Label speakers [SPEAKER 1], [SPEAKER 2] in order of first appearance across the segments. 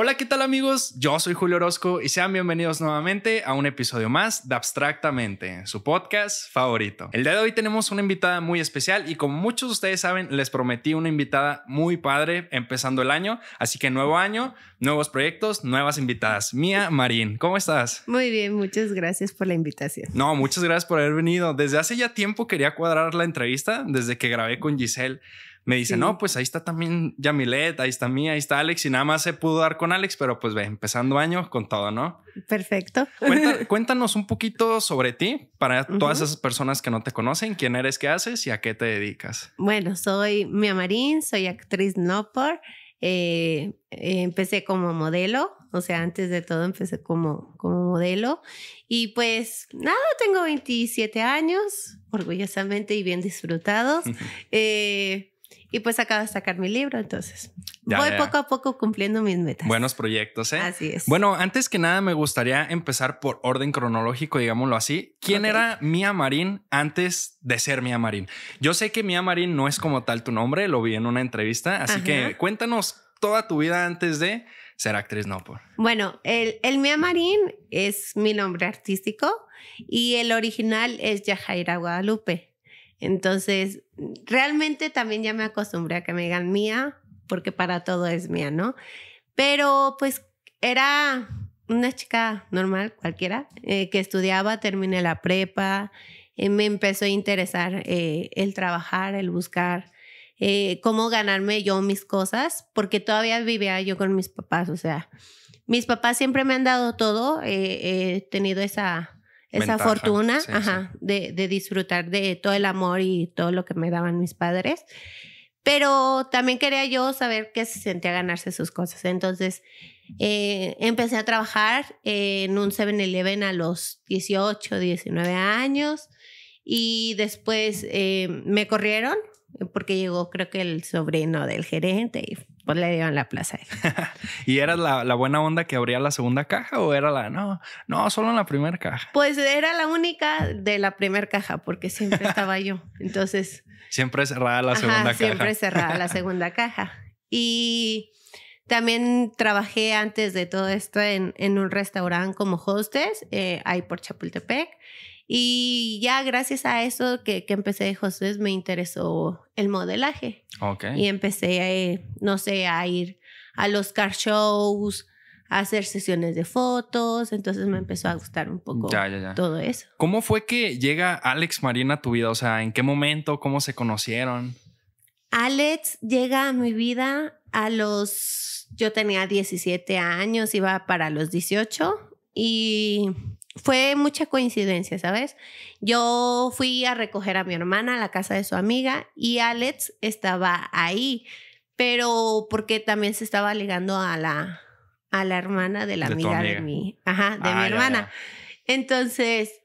[SPEAKER 1] Hola, ¿qué tal amigos? Yo soy Julio Orozco y sean bienvenidos nuevamente a un episodio más de Abstractamente, su podcast favorito. El día de hoy tenemos una invitada muy especial y como muchos de ustedes saben, les prometí una invitada muy padre empezando el año, así que nuevo año, nuevos proyectos, nuevas invitadas. Mía Marín, ¿cómo estás?
[SPEAKER 2] Muy bien, muchas gracias por la invitación.
[SPEAKER 1] No, muchas gracias por haber venido. Desde hace ya tiempo quería cuadrar la entrevista, desde que grabé con Giselle me dice, no, pues ahí está también Yamilet, ahí está mí, ahí está Alex y nada más se pudo dar con Alex, pero pues ve, empezando año con todo, ¿no? Perfecto. cuéntanos un poquito sobre ti para todas esas personas que no te conocen, quién eres, qué haces y a qué te dedicas.
[SPEAKER 2] Bueno, soy Mia Marín, soy actriz no por... Eh, empecé como modelo, o sea, antes de todo empecé como, como modelo. Y pues nada, tengo 27 años, orgullosamente y bien disfrutados. Eh, y pues acabo de sacar mi libro, entonces voy poco a poco cumpliendo mis metas.
[SPEAKER 1] Buenos proyectos, ¿eh? Así es. Bueno, antes que nada me gustaría empezar por orden cronológico, digámoslo así. ¿Quién era Mía Marín antes de ser Mía Marín? Yo sé que Mía Marín no es como tal tu nombre, lo vi en una entrevista, así que cuéntanos toda tu vida antes de ser actriz, no por.
[SPEAKER 2] Bueno, el, el Mía Marín es mi nombre artístico y el original es Yajaira Guadalupe. Entonces, realmente también ya me acostumbré a que me digan mía, porque para todo es mía, ¿no? Pero pues era una chica normal, cualquiera, eh, que estudiaba, terminé la prepa, eh, me empezó a interesar eh, el trabajar, el buscar. cómo ganarme yo mis cosas, porque todavía vivía yo con mis papás, o sea, mis papás siempre me han dado todo, he tenido esa esa fortuna De, disfrutar de todo el amor y todo lo que me daban mis padres. Pero también quería yo saber qué se sentía ganarse sus cosas. Entonces eh, empecé a trabajar en un 7-Eleven a los 18, 19 años y después eh, me corrieron porque llegó creo que el sobrino del gerente y pues le dieron la plaza.
[SPEAKER 1] ¿Y era la, buena onda que abría la segunda caja o era la, no, no, solo en la primera caja?
[SPEAKER 2] Pues era la única de la primera caja porque siempre estaba yo. Entonces...
[SPEAKER 1] Siempre cerrada la segunda caja. Siempre cerrada la
[SPEAKER 2] segunda caja. Y también trabajé antes de todo esto en, un restaurante como hostess, eh, ahí por Chapultepec. Y ya gracias a eso que, empecé de José me interesó el modelaje. Y empecé, a, eh, no sé, a ir a los car shows, a hacer sesiones de fotos, entonces me empezó a gustar un poco
[SPEAKER 1] todo eso. ¿Cómo fue que llega Alex Marina a tu vida? O sea, ¿en qué momento? ¿Cómo se conocieron?
[SPEAKER 2] Alex llega a mi vida a los, yo tenía 17 años, iba para los 18 y fue mucha coincidencia, ¿sabes? Yo fui a recoger a mi hermana a la casa de su amiga y Alex estaba ahí, pero porque también se estaba ligando a la, a la hermana de la amiga, de mi, ajá, de mi ah, hermana. Entonces,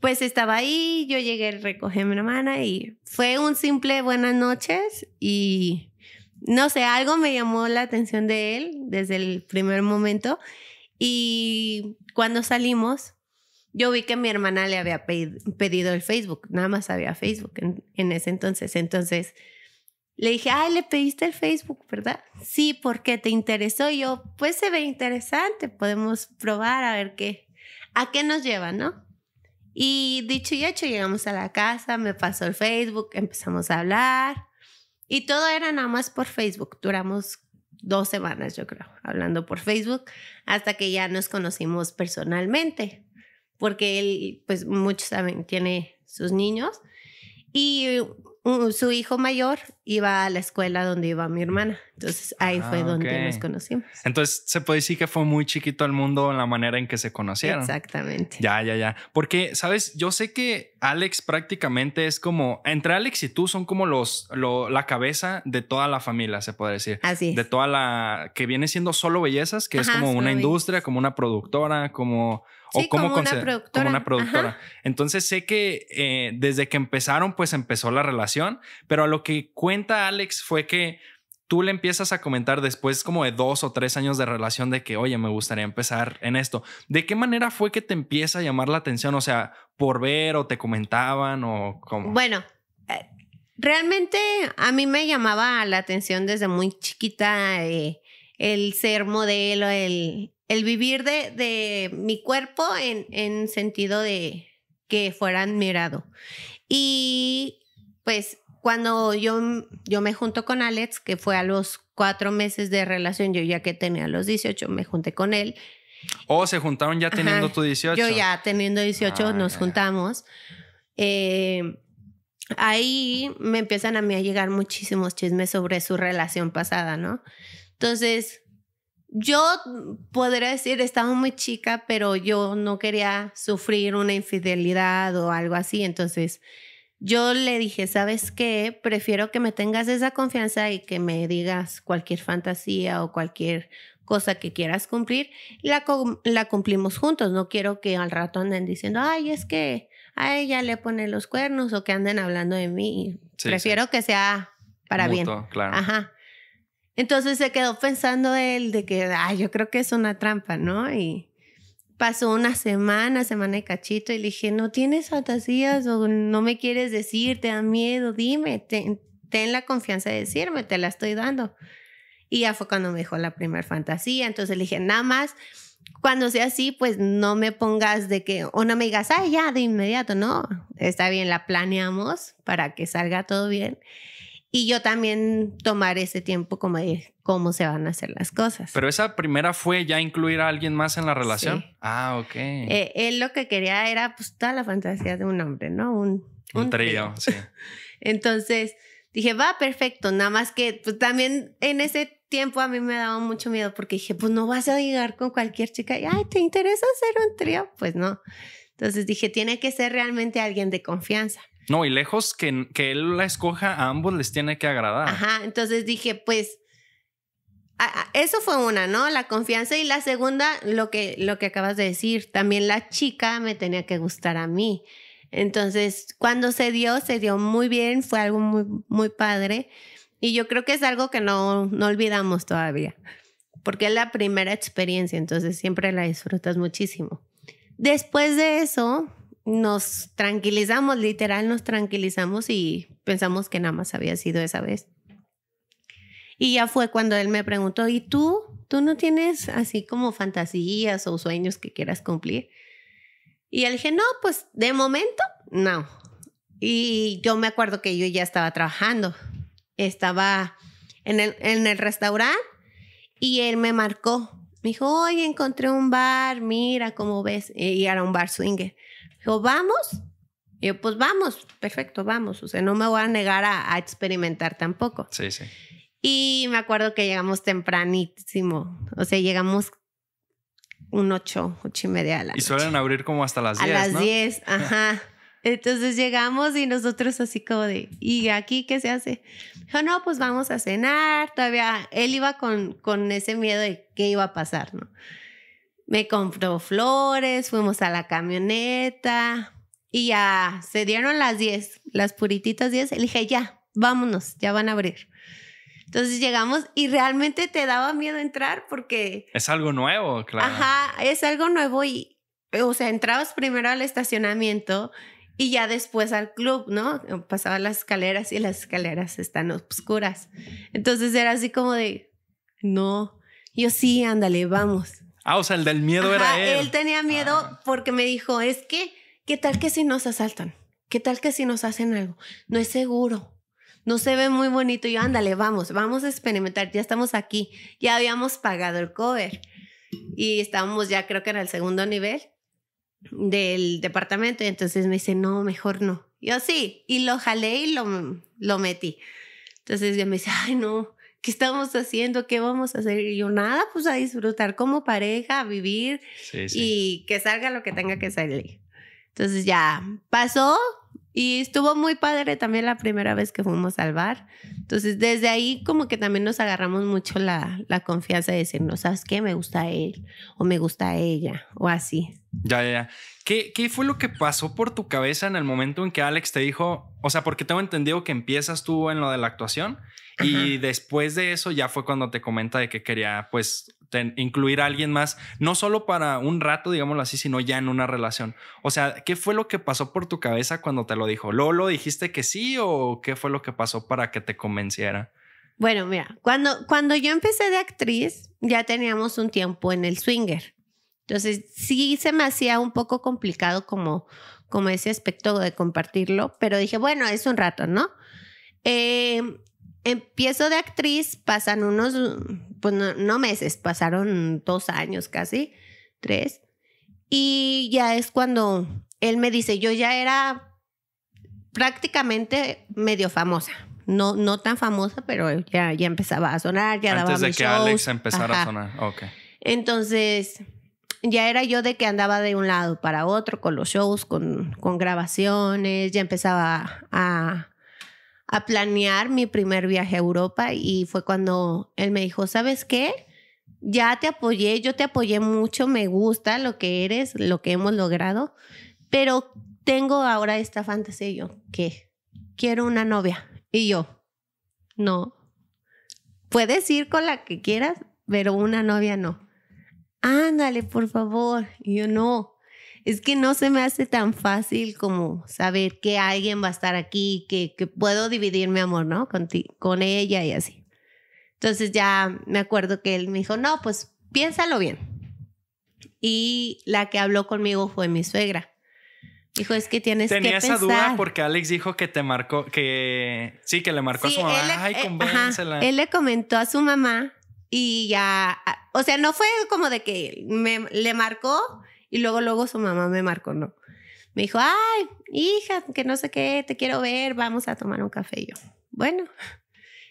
[SPEAKER 2] pues estaba ahí, yo llegué, recoger a mi hermana y fue un simple buenas noches y no sé, algo me llamó la atención de él desde el primer momento y cuando salimos, yo vi que mi hermana le había pedido el Facebook, nada más había Facebook en, ese entonces. Entonces le dije, ay, le pediste el Facebook, ¿verdad? Sí, porque te interesó. Y yo, pues se ve interesante, podemos probar a ver qué, a qué nos lleva, ¿no? Y dicho y hecho, llegamos a la casa, me pasó el Facebook, empezamos a hablar y todo era nada más por Facebook. Duramos dos semanas, yo creo, hablando por Facebook, hasta que ya nos conocimos personalmente porque él, pues muchos saben, tiene sus niños. Y uh, su hijo mayor iba a la escuela donde iba mi hermana. Entonces ahí fue ah, donde nos conocimos.
[SPEAKER 1] Entonces se puede decir que fue muy chiquito el mundo en la manera en que se conocieron. Exactamente. Ya, ya, ya. Porque, sabes, yo sé que Alex prácticamente es como, entre Alex y tú son como los, la cabeza de toda la familia, se puede decir. Así es. De toda la, que viene siendo solo bellezas, que es como una industria, como una productora, como como, una productora. una productora. Entonces sé que eh, desde que empezaron, pues empezó la relación, pero a lo que cuenta Alex fue que tú le empiezas a comentar después como de dos o tres años de relación de que, oye, me gustaría empezar en esto. ¿De qué manera fue que te empieza a llamar la atención? O sea, por ver o te comentaban o cómo. Bueno, eh,
[SPEAKER 2] realmente a mí me llamaba la atención desde muy chiquita eh, el ser modelo, el, el vivir de, mi cuerpo en, en sentido de que fuera admirado. Y pues cuando yo, yo me junto con Alex, que fue a los cuatro meses de relación, yo ya que tenía los 18, me junté con él.
[SPEAKER 1] O oh, se juntaron ya teniendo tu 18. Yo ya
[SPEAKER 2] teniendo 18 ah, nos juntamos. Eh, ahí me empiezan a mí a llegar muchísimos chismes sobre su relación pasada, ¿no? Entonces, yo podría decir, estaba muy chica, pero yo no quería sufrir una infidelidad o algo así. Entonces, yo le dije, ¿sabes qué? Prefiero que me tengas esa confianza y que me digas cualquier fantasía o cualquier cosa que quieras cumplir. La, cumplimos juntos. No quiero que al rato anden diciendo, ay, es que a ella le pone los cuernos o que anden hablando de mí. Prefiero que sea
[SPEAKER 1] para bien. Claro. Ajá.
[SPEAKER 2] Entonces se quedó pensando él de que, ah, yo creo que es una trampa, ¿no? Y pasó una semana, semana y cachito, y le dije, ¿no tienes fantasías o no me quieres decir, te da miedo? Dime, ten, la confianza de decirme, te la estoy dando. Y ya fue cuando me dijo la primera fantasía, entonces le dije, nada más, cuando sea así, pues no me pongas de que, o no me digas, ah, ya, de inmediato, no, está bien, la planeamos para que salga todo bien y yo también tomar ese tiempo como de cómo se van a hacer las cosas.
[SPEAKER 1] Pero esa primera fue ya incluir a alguien más en la relación. Ah, ok. Eh,
[SPEAKER 2] él lo que quería era pues toda la fantasía de un hombre, ¿no? Un, un, trío, Entonces dije, va, perfecto, nada más que pues, también en ese tiempo a mí me daba mucho miedo porque dije, pues no vas a llegar con cualquier chica y, ay, ¿te interesa hacer un trío? Pues no. Entonces dije, tiene que ser realmente alguien de confianza.
[SPEAKER 1] No, y lejos que, que él la escoja, a ambos les tiene que agradar.
[SPEAKER 2] Ajá, entonces dije, pues, eso fue una, ¿no? La confianza y la segunda, lo que, lo que acabas de decir, también la chica me tenía que gustar a mí. Entonces, cuando se dio, se dio muy bien, fue algo muy, muy padre y yo creo que es algo que no, no olvidamos todavía, porque es la primera experiencia, entonces siempre la disfrutas muchísimo. Después de eso, nos tranquilizamos, literal nos tranquilizamos y pensamos que nada más había sido esa vez. Y ya fue cuando él me preguntó, ¿y tú? ¿Tú no tienes así como fantasías o sueños que quieras cumplir? Y él dije, no, pues de momento, no. Y yo me acuerdo que yo ya estaba trabajando, estaba en el, en el restaurante y él me marcó. Me dijo, oye, encontré un bar, mira cómo ves. Y era un bar swinger. Dijo, vamos. Y yo, pues vamos, perfecto, vamos. O sea, no me voy a negar a, experimentar
[SPEAKER 1] tampoco. Sí, sí.
[SPEAKER 2] Y me acuerdo que llegamos tempranísimo. O sea, llegamos un ocho, ocho y media a la
[SPEAKER 1] Y suelen abrir como hasta las diez A las diez,
[SPEAKER 2] ajá. Entonces llegamos y nosotros así como de, ¿y aquí qué se hace? Dijo, no, pues vamos a cenar. Todavía él iba con, con ese miedo de qué iba a pasar, ¿no? Me compró flores, fuimos a la camioneta y ya se dieron las 10, las purititas 10. Le dije, ya, vámonos, ya van a abrir. Entonces llegamos y realmente te daba miedo entrar porque...
[SPEAKER 1] Es algo nuevo, claro.
[SPEAKER 2] Ajá, es algo nuevo y, o sea, entrabas primero al estacionamiento y ya después al club, ¿no? Pasaba las escaleras y las escaleras están oscuras. Entonces era así como de, no, yo sí, ándale, vamos.
[SPEAKER 1] Ah, o sea, el del miedo era él. Él
[SPEAKER 2] tenía miedo ah. porque me dijo, es que, ¿qué tal que si nos asaltan? ¿Qué tal que si nos hacen algo? No es seguro. No se ve muy bonito. yo, ándale, vamos, vamos a experimentar. Ya estamos aquí. Ya habíamos pagado el cover. Y estábamos ya, creo que era el segundo nivel del departamento. Y entonces me dice, no, mejor no. Yo sí. Y lo jalé y lo, lo metí. Entonces yo me dice, ay, no. ¿qué estamos haciendo? ¿Qué vamos a hacer? Y yo, nada, pues a disfrutar como pareja, a vivir y que salga lo que tenga que salir. Entonces ya pasó y estuvo muy padre también la primera vez que fuimos al bar. Entonces desde ahí como que también nos agarramos mucho la, la confianza de decirnos, ¿sabes qué? Me gusta él o me gusta ella o así.
[SPEAKER 1] Ya, ya, ya. ¿Qué, ¿Qué, fue lo que pasó por tu cabeza en el momento en que Alex te dijo, o sea, porque tengo entendido que empiezas tú en lo de la actuación y después de eso ya fue cuando te comenta de que quería pues incluir a alguien más, no solo para un rato, digámoslo así, sino ya en una relación. O sea, ¿qué fue lo que pasó por tu cabeza cuando te lo dijo? ¿Lolo dijiste que sí o qué fue lo que pasó para que te convenciera?
[SPEAKER 2] Bueno, mira, cuando, cuando yo empecé de actriz, ya teníamos un tiempo en el swinger. Entonces, sí se me hacía un poco complicado como, como ese aspecto de compartirlo, pero dije, bueno, es un rato, ¿no? Eh, Empiezo de actriz, pasan unos, pues no, meses, pasaron dos años casi, tres. Y ya es cuando él me dice, yo ya era prácticamente medio famosa. No, no tan famosa, pero ya, ya empezaba a sonar, ya Antes daba de que Alex empezara a sonar, ok. Entonces, ya era yo de que andaba de un lado para otro con los shows, con, con grabaciones, ya empezaba a, a planear mi primer viaje a Europa y fue cuando él me dijo, ¿sabes qué? Ya te apoyé, yo te apoyé mucho, me gusta lo que eres, lo que hemos logrado, pero tengo ahora esta fantasía yo, que Quiero una novia. Y yo, no, puedes ir con la que quieras, pero una novia no. Ándale, por favor. Y yo no es que no se me hace tan fácil como saber que alguien va a estar aquí, que, que puedo dividir mi amor, ¿no? Con, ti, con ella y así. Entonces ya me acuerdo que él me dijo, no, pues piénsalo bien. Y la que habló conmigo fue mi suegra. Dijo, es que tienes que pensar. Tenía esa duda
[SPEAKER 1] porque Alex dijo que te marcó, que sí, que le marcó a su mamá. Él eh, Ajá, él
[SPEAKER 2] le comentó a su mamá y ya, o sea, no fue como de que le marcó y luego, luego su mamá me marcó, ¿no? Me dijo, ay, hija, que no sé qué, te quiero ver, vamos a tomar un café. yo, bueno.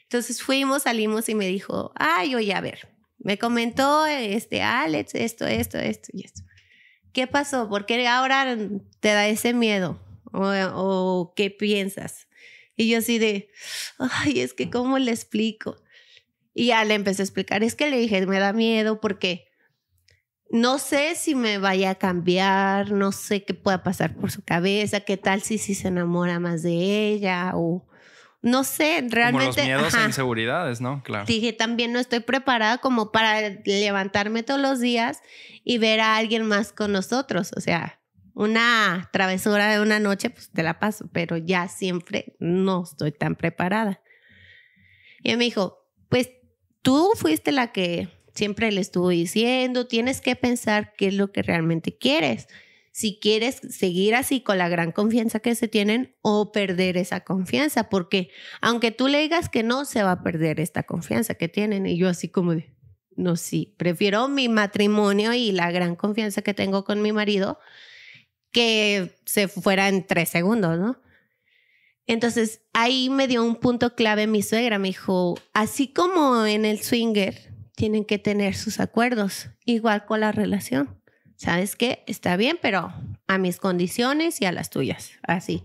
[SPEAKER 2] Entonces fuimos, salimos y me dijo, ay, oye, a ver, me comentó este Alex, esto, esto, esto y esto. ¿Qué pasó? ¿Por qué ahora te da ese miedo? ¿O, qué piensas? Y yo así de, ay, es que cómo le explico. Y ya le empecé a explicar, es que le dije, me da miedo ¿por qué? no sé si me vaya a cambiar, no sé qué pueda pasar por su cabeza, qué tal si, si se enamora más de ella o no sé, realmente. Como los miedos e
[SPEAKER 1] inseguridades, ¿no? Claro. Dije,
[SPEAKER 2] también no estoy preparada como para levantarme todos los días y ver a alguien más con nosotros. O sea, una travesura de una noche, pues te la paso, pero ya siempre no estoy tan preparada. Y me dijo, pues tú fuiste la que siempre le estuvo diciendo, tienes que pensar qué es lo que realmente quieres. Si quieres seguir así con la gran confianza que se tienen o perder esa confianza, porque aunque tú le digas que no, se va a perder esta confianza que tienen. Y yo así como no, sí, prefiero mi matrimonio y la gran confianza que tengo con mi marido que se fuera en tres segundos, ¿no? Entonces ahí me dio un punto clave mi suegra, me dijo, así como en el swinger, tienen que tener sus acuerdos, igual con la relación. ¿Sabes qué? Está bien, pero a mis condiciones y a las tuyas, así.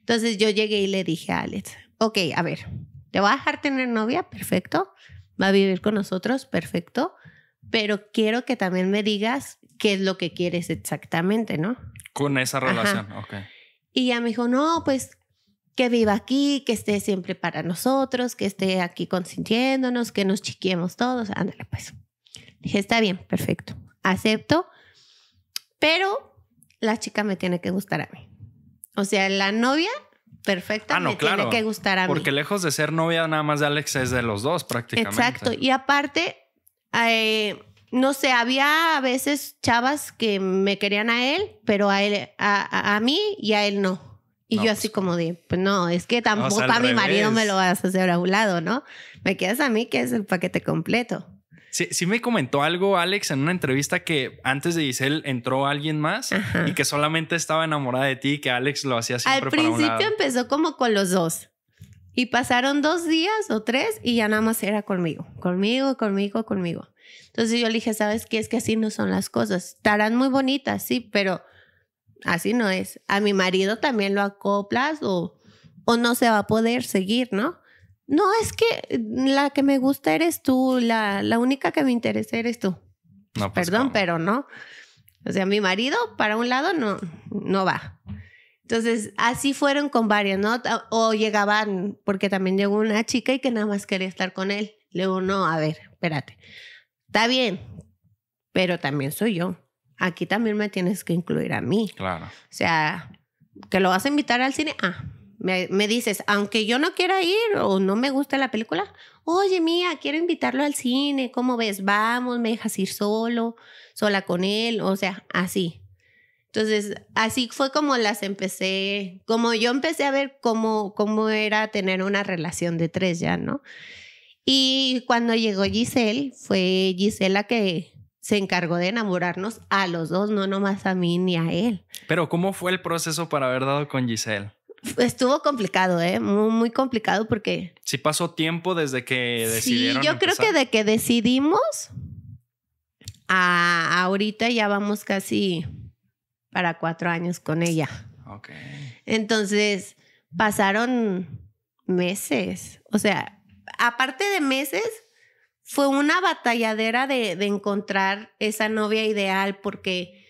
[SPEAKER 2] Entonces yo llegué y le dije a Alex, ok, a ver, te va a dejar tener novia, perfecto, va a vivir con nosotros, perfecto, pero quiero que también me digas qué es lo que quieres exactamente, ¿no?
[SPEAKER 1] Con esa relación, ok.
[SPEAKER 2] Y ya me dijo, no, pues que viva aquí, que esté siempre para nosotros, que esté aquí consintiéndonos, que nos chiquiemos todos. Ándale, pues. Dije, está bien, perfecto, acepto, pero la chica me tiene que gustar a mí. O sea, la novia perfecta ah, no, me claro, tiene que gustar a porque mí. Porque
[SPEAKER 1] lejos de ser novia nada más de Alex es de los dos prácticamente. Exacto, y
[SPEAKER 2] aparte, eh, no sé, había a veces chavas que me querían a él, pero a, él, a mí y a él no. Y yo pues así como de, pues no, es que tampoco a mi marido me lo vas a hacer a un lado, ¿no? Me quedas a mí que es el paquete completo.
[SPEAKER 1] Sí, me comentó algo Alex en una entrevista que antes de Giselle entró alguien más y que solamente estaba enamorada de ti y que Alex lo hacía siempre Al principio
[SPEAKER 2] empezó como con los dos. Y pasaron dos días o tres y ya nada más era conmigo, conmigo, conmigo, conmigo. Entonces yo le dije, ¿sabes qué? Es que así no son las cosas. Estarán muy bonitas, sí, pero así no es. A mi marido también lo acoplas o, o no se va a poder seguir, ¿no? No, es que la que me gusta eres tú, la, la única que me interesa eres tú. No, pues, Perdón, pero no. O sea, mi marido para un lado no, no va. Entonces, así fueron con varias, ¿no? O llegaban, porque también llegó una chica y que nada más quería estar con él. Luego, no, a ver, espérate. Está bien, pero también soy yo aquí también me tienes que incluir a mí. Claro. O sea, que lo vas a invitar al cine. Ah, me, me, dices, aunque yo no quiera ir o no me gusta la película, oye, mía, quiero invitarlo al cine, ¿cómo ves? Vamos, me dejas ir solo, sola con él, o sea, así. Entonces, así fue como las empecé, como yo empecé a ver cómo, cómo era tener una relación de tres ya, ¿no? Y cuando llegó Giselle, fue Gisela que se encargó de enamorarnos a los dos, no nomás a mí ni a él.
[SPEAKER 1] Pero ¿cómo fue el proceso para haber dado con Giselle?
[SPEAKER 2] Estuvo complicado, ¿eh? Muy, complicado porque...
[SPEAKER 1] Sí pasó tiempo desde que decidieron Sí, yo creo que de
[SPEAKER 2] que decidimos ahorita ya vamos casi para cuatro años con ella. Ok. Entonces, pasaron meses. O sea, aparte de meses, fue una batalladera de, de encontrar esa novia ideal porque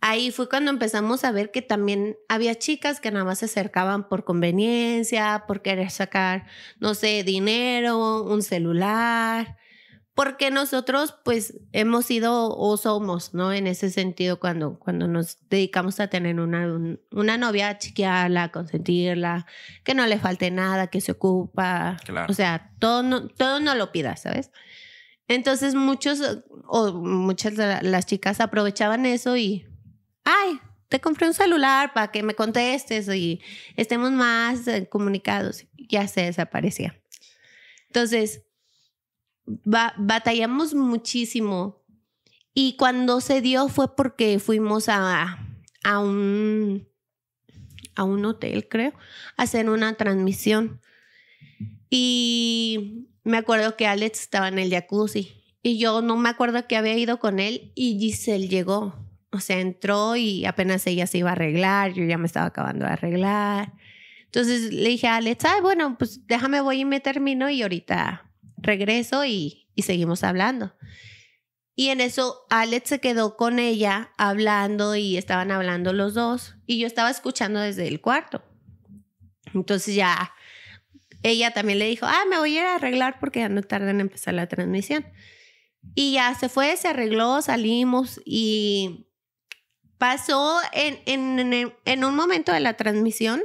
[SPEAKER 2] ahí fue cuando empezamos a ver que también había chicas que nada más se acercaban por conveniencia, por querer sacar, no sé, dinero, un celular, porque nosotros pues hemos sido o somos, ¿no? En ese sentido, cuando, cuando nos dedicamos a tener una, una novia, a consentirla, que no le falte nada, que se ocupa, o sea, todo no, todo no lo pidas, ¿sabes? Entonces muchos o muchas de las chicas aprovechaban eso y, ay, te compré un celular para que me contestes y estemos más eh, comunicados. Ya se desaparecía. Entonces, batallamos muchísimo. Y cuando se dio fue porque fuimos a, a, un, a un hotel, creo, a hacer una transmisión. Y me acuerdo que Alex estaba en el jacuzzi. Y yo no me acuerdo que había ido con él y Giselle llegó. O sea, entró y apenas ella se iba a arreglar, yo ya me estaba acabando de arreglar. Entonces le dije a Alex, Ay, ah, bueno, pues déjame voy y me termino y ahorita regreso y, seguimos hablando. Y en eso Alex se quedó con ella hablando y estaban hablando los dos y yo estaba escuchando desde el cuarto. Entonces ya ella también le dijo, ah, me voy a ir a arreglar porque ya no tardan en empezar la transmisión. Y ya se fue, se arregló, salimos y pasó en, en un momento de la transmisión,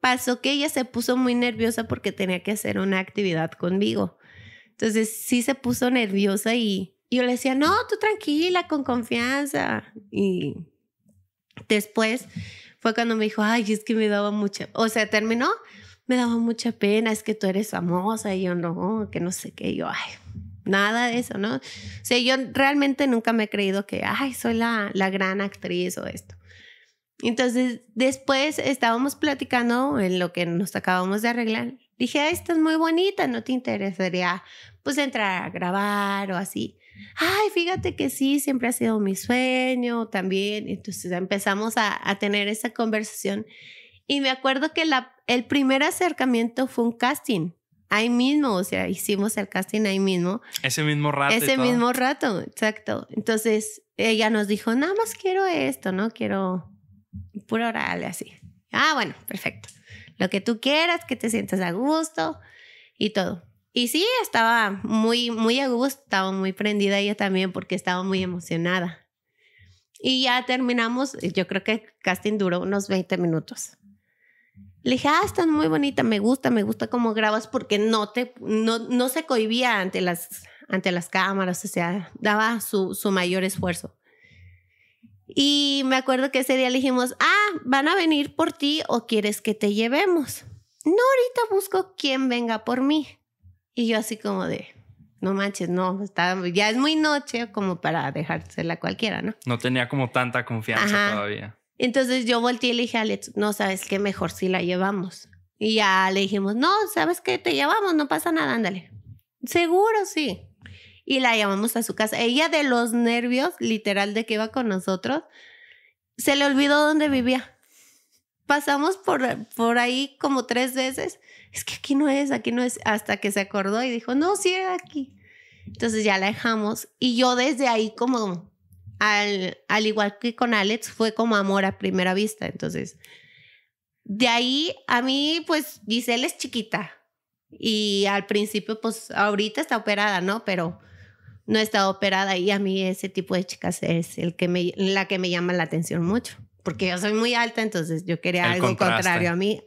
[SPEAKER 2] pasó que ella se puso muy nerviosa porque tenía que hacer una actividad conmigo. Entonces sí se puso nerviosa y, yo le decía, no, tú tranquila, con confianza. Y después fue cuando me dijo, ay, es que me daba mucha, o sea, terminó, me daba mucha pena, es que tú eres famosa y yo no, que no sé qué, yo, ay, nada de eso, ¿no? O sea, yo realmente nunca me he creído que, ay, soy la, la gran actriz o esto. Entonces, después estábamos platicando en lo que nos acabamos de arreglar Dije, ah, esta es muy bonita, ¿no te interesaría pues entrar a grabar o así? Ay, fíjate que sí, siempre ha sido mi sueño también. Entonces empezamos a, a tener esa conversación y me acuerdo que la, el primer acercamiento fue un casting. Ahí mismo, o sea, hicimos el casting ahí mismo.
[SPEAKER 1] Ese mismo rato. Ese mismo
[SPEAKER 2] rato, exacto. Entonces ella nos dijo, nada más quiero esto, ¿no? Quiero puro oral, así. Ah, bueno, perfecto. Lo que tú quieras, que te sientas a gusto y todo. Y sí, estaba muy, muy a gusto, estaba muy prendida ella también porque estaba muy emocionada. Y ya terminamos, yo creo que el casting duró unos 20 minutos. Le dije, ah, estás muy bonita, me gusta, me gusta cómo grabas porque no, te, no, no se cohibía ante las, ante las cámaras, o sea, daba su, su mayor esfuerzo. Y me acuerdo que ese día le dijimos, ah, ¿van a venir por ti o quieres que te llevemos? No, ahorita busco quién venga por mí. Y yo así como de, no manches, no, está, ya es muy noche como para dejársela cualquiera, ¿no?
[SPEAKER 1] No tenía como tanta confianza todavía.
[SPEAKER 2] Entonces yo volteé y le dije a Alex, no, ¿sabes qué? Mejor si la llevamos. Y ya le dijimos, no, ¿sabes qué? Te llevamos, no pasa nada, ándale. Seguro, sí y la llamamos a su casa. Ella de los nervios, literal, de que iba con nosotros, se le olvidó dónde vivía. Pasamos por, por ahí como tres veces. Es que aquí no es, aquí no es. Hasta que se acordó y dijo, no, sí, era aquí. Entonces ya la dejamos. Y yo desde ahí como, al, al igual que con Alex, fue como amor a primera vista. Entonces, de ahí a mí, pues Giselle es chiquita. Y al principio, pues ahorita está operada, ¿no? Pero no está operada y a mí ese tipo de chicas es el que me, la que me llama la atención mucho, porque yo soy muy alta, entonces yo quería algo contrario a mí.